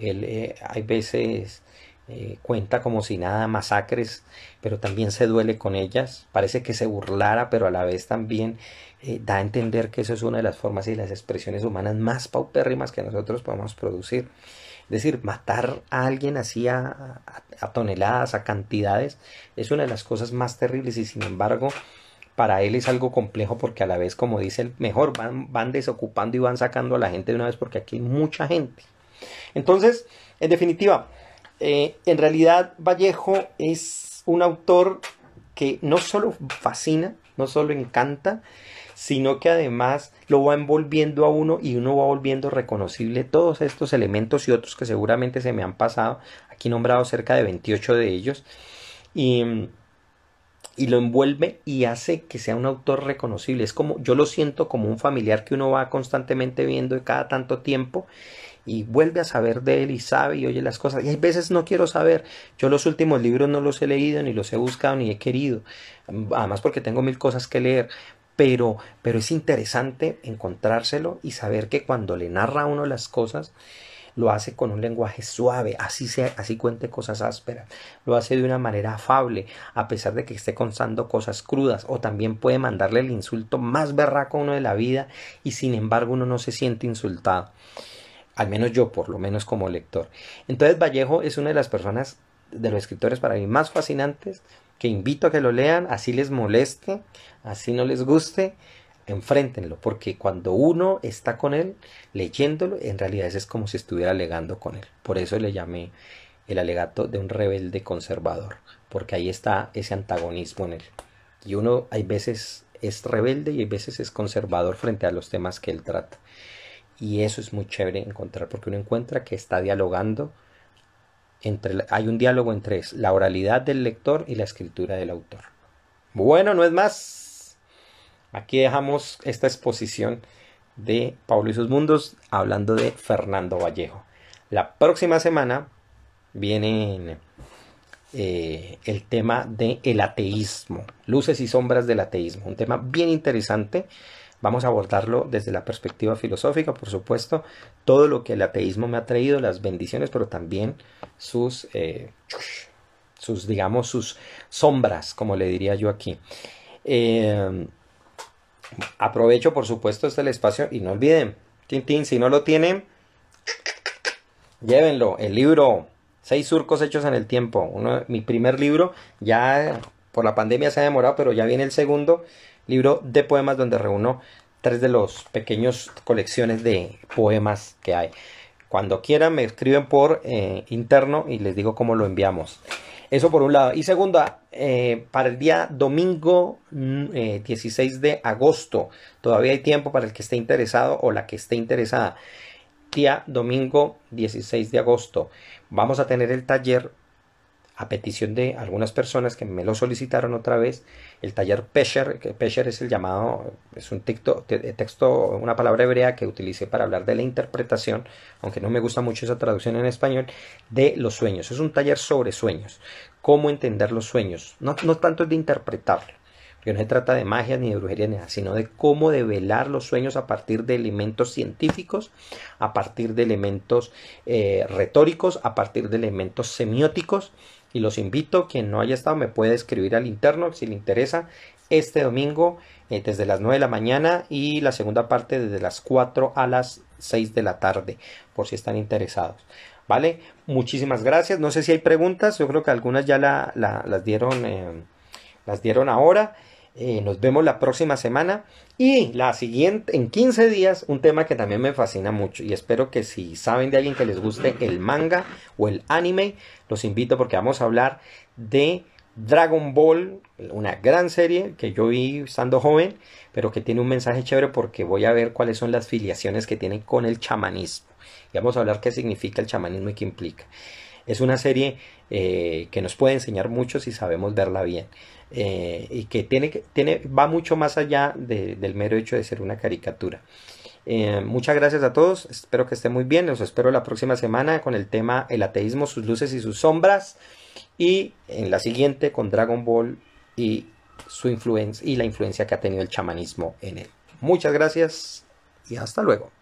Él eh, hay veces eh, cuenta como si nada masacres, pero también se duele con ellas. Parece que se burlara, pero a la vez también da a entender que eso es una de las formas y las expresiones humanas más paupérrimas que nosotros podemos producir. Es decir, matar a alguien así a, toneladas, a cantidades, es una de las cosas más terribles y sin embargo para él es algo complejo porque a la vez, como dice mejor, van, van desocupando y van sacando a la gente de una vez porque aquí hay mucha gente. Entonces, en definitiva, eh, en realidad Vallejo es un autor que no solo fascina, no solo encanta, sino que además lo va envolviendo a uno y uno va volviendo reconocible todos estos elementos y otros que seguramente se me han pasado, aquí nombrado cerca de 28 de ellos, y, y lo envuelve y hace que sea un autor reconocible. Es como, yo lo siento como un familiar que uno va constantemente viendo de cada tanto tiempo y vuelve a saber de él y sabe y oye las cosas. Y hay veces no quiero saber. Yo los últimos libros no los he leído, ni los he buscado, ni he querido. Además porque tengo mil cosas que leer pero, pero es interesante encontrárselo y saber que cuando le narra a uno las cosas, lo hace con un lenguaje suave, así, sea, así cuente cosas ásperas, lo hace de una manera afable, a pesar de que esté contando cosas crudas, o también puede mandarle el insulto más berraco a uno de la vida y sin embargo uno no se siente insultado, al menos yo, por lo menos como lector. Entonces Vallejo es una de las personas de los escritores para mí más fascinantes, que invito a que lo lean, así les moleste, así no les guste, enfréntenlo, porque cuando uno está con él, leyéndolo, en realidad es como si estuviera alegando con él. Por eso le llamé el alegato de un rebelde conservador, porque ahí está ese antagonismo en él. Y uno hay veces es rebelde y hay veces es conservador frente a los temas que él trata. Y eso es muy chévere encontrar, porque uno encuentra que está dialogando hay un diálogo entre la oralidad del lector y la escritura del autor. Bueno, no es más. Aquí dejamos esta exposición de Pablo y sus mundos hablando de Fernando Vallejo. La próxima semana viene eh, el tema del ateísmo, luces y sombras del ateísmo, un tema bien interesante Vamos a abordarlo desde la perspectiva filosófica, por supuesto, todo lo que el ateísmo me ha traído, las bendiciones, pero también sus, eh, sus digamos, sus sombras, como le diría yo aquí. Eh, aprovecho, por supuesto, este espacio y no olviden, Tintín, si no lo tienen, llévenlo, el libro, Seis surcos hechos en el tiempo, uno, mi primer libro, ya por la pandemia se ha demorado, pero ya viene el segundo libro de poemas donde reúno tres de los pequeños colecciones de poemas que hay. Cuando quieran me escriben por eh, interno y les digo cómo lo enviamos. Eso por un lado. Y segunda, eh, para el día domingo 16 mm, eh, de agosto. Todavía hay tiempo para el que esté interesado o la que esté interesada. Día domingo 16 de agosto. Vamos a tener el taller a petición de algunas personas que me lo solicitaron otra vez, el taller Pesher, que Pesher es el llamado, es un eh, texto, una palabra hebrea que utilicé para hablar de la interpretación, aunque no me gusta mucho esa traducción en español, de los sueños. Es un taller sobre sueños, cómo entender los sueños, no, no tanto de interpretarlo, porque no se trata de magia ni de brujería sino de cómo develar los sueños a partir de elementos científicos, a partir de elementos eh, retóricos, a partir de elementos semióticos, y los invito, quien no haya estado me puede escribir al interno si le interesa este domingo eh, desde las 9 de la mañana y la segunda parte desde las 4 a las 6 de la tarde por si están interesados. ¿Vale? Muchísimas gracias. No sé si hay preguntas, yo creo que algunas ya las, dieron, eh, las dieron ahora. Eh, nos vemos la próxima semana y la siguiente, en 15 días, un tema que también me fascina mucho y espero que si saben de alguien que les guste el manga o el anime, los invito porque vamos a hablar de Dragon Ball, una gran serie que yo vi estando joven, pero que tiene un mensaje chévere porque voy a ver cuáles son las filiaciones que tiene con el chamanismo. Y vamos a hablar qué significa el chamanismo y qué implica. Es una serie eh, que nos puede enseñar mucho si sabemos verla bien. Eh, y que tiene, tiene, va mucho más allá del mero hecho de ser una caricatura. Eh, muchas gracias a todos, espero que estén muy bien, los espero la próxima semana con el tema el ateísmo, sus luces y sus sombras y en la siguiente con Dragon Ball y su influencia y la influencia que ha tenido el chamanismo en él. Muchas gracias y hasta luego.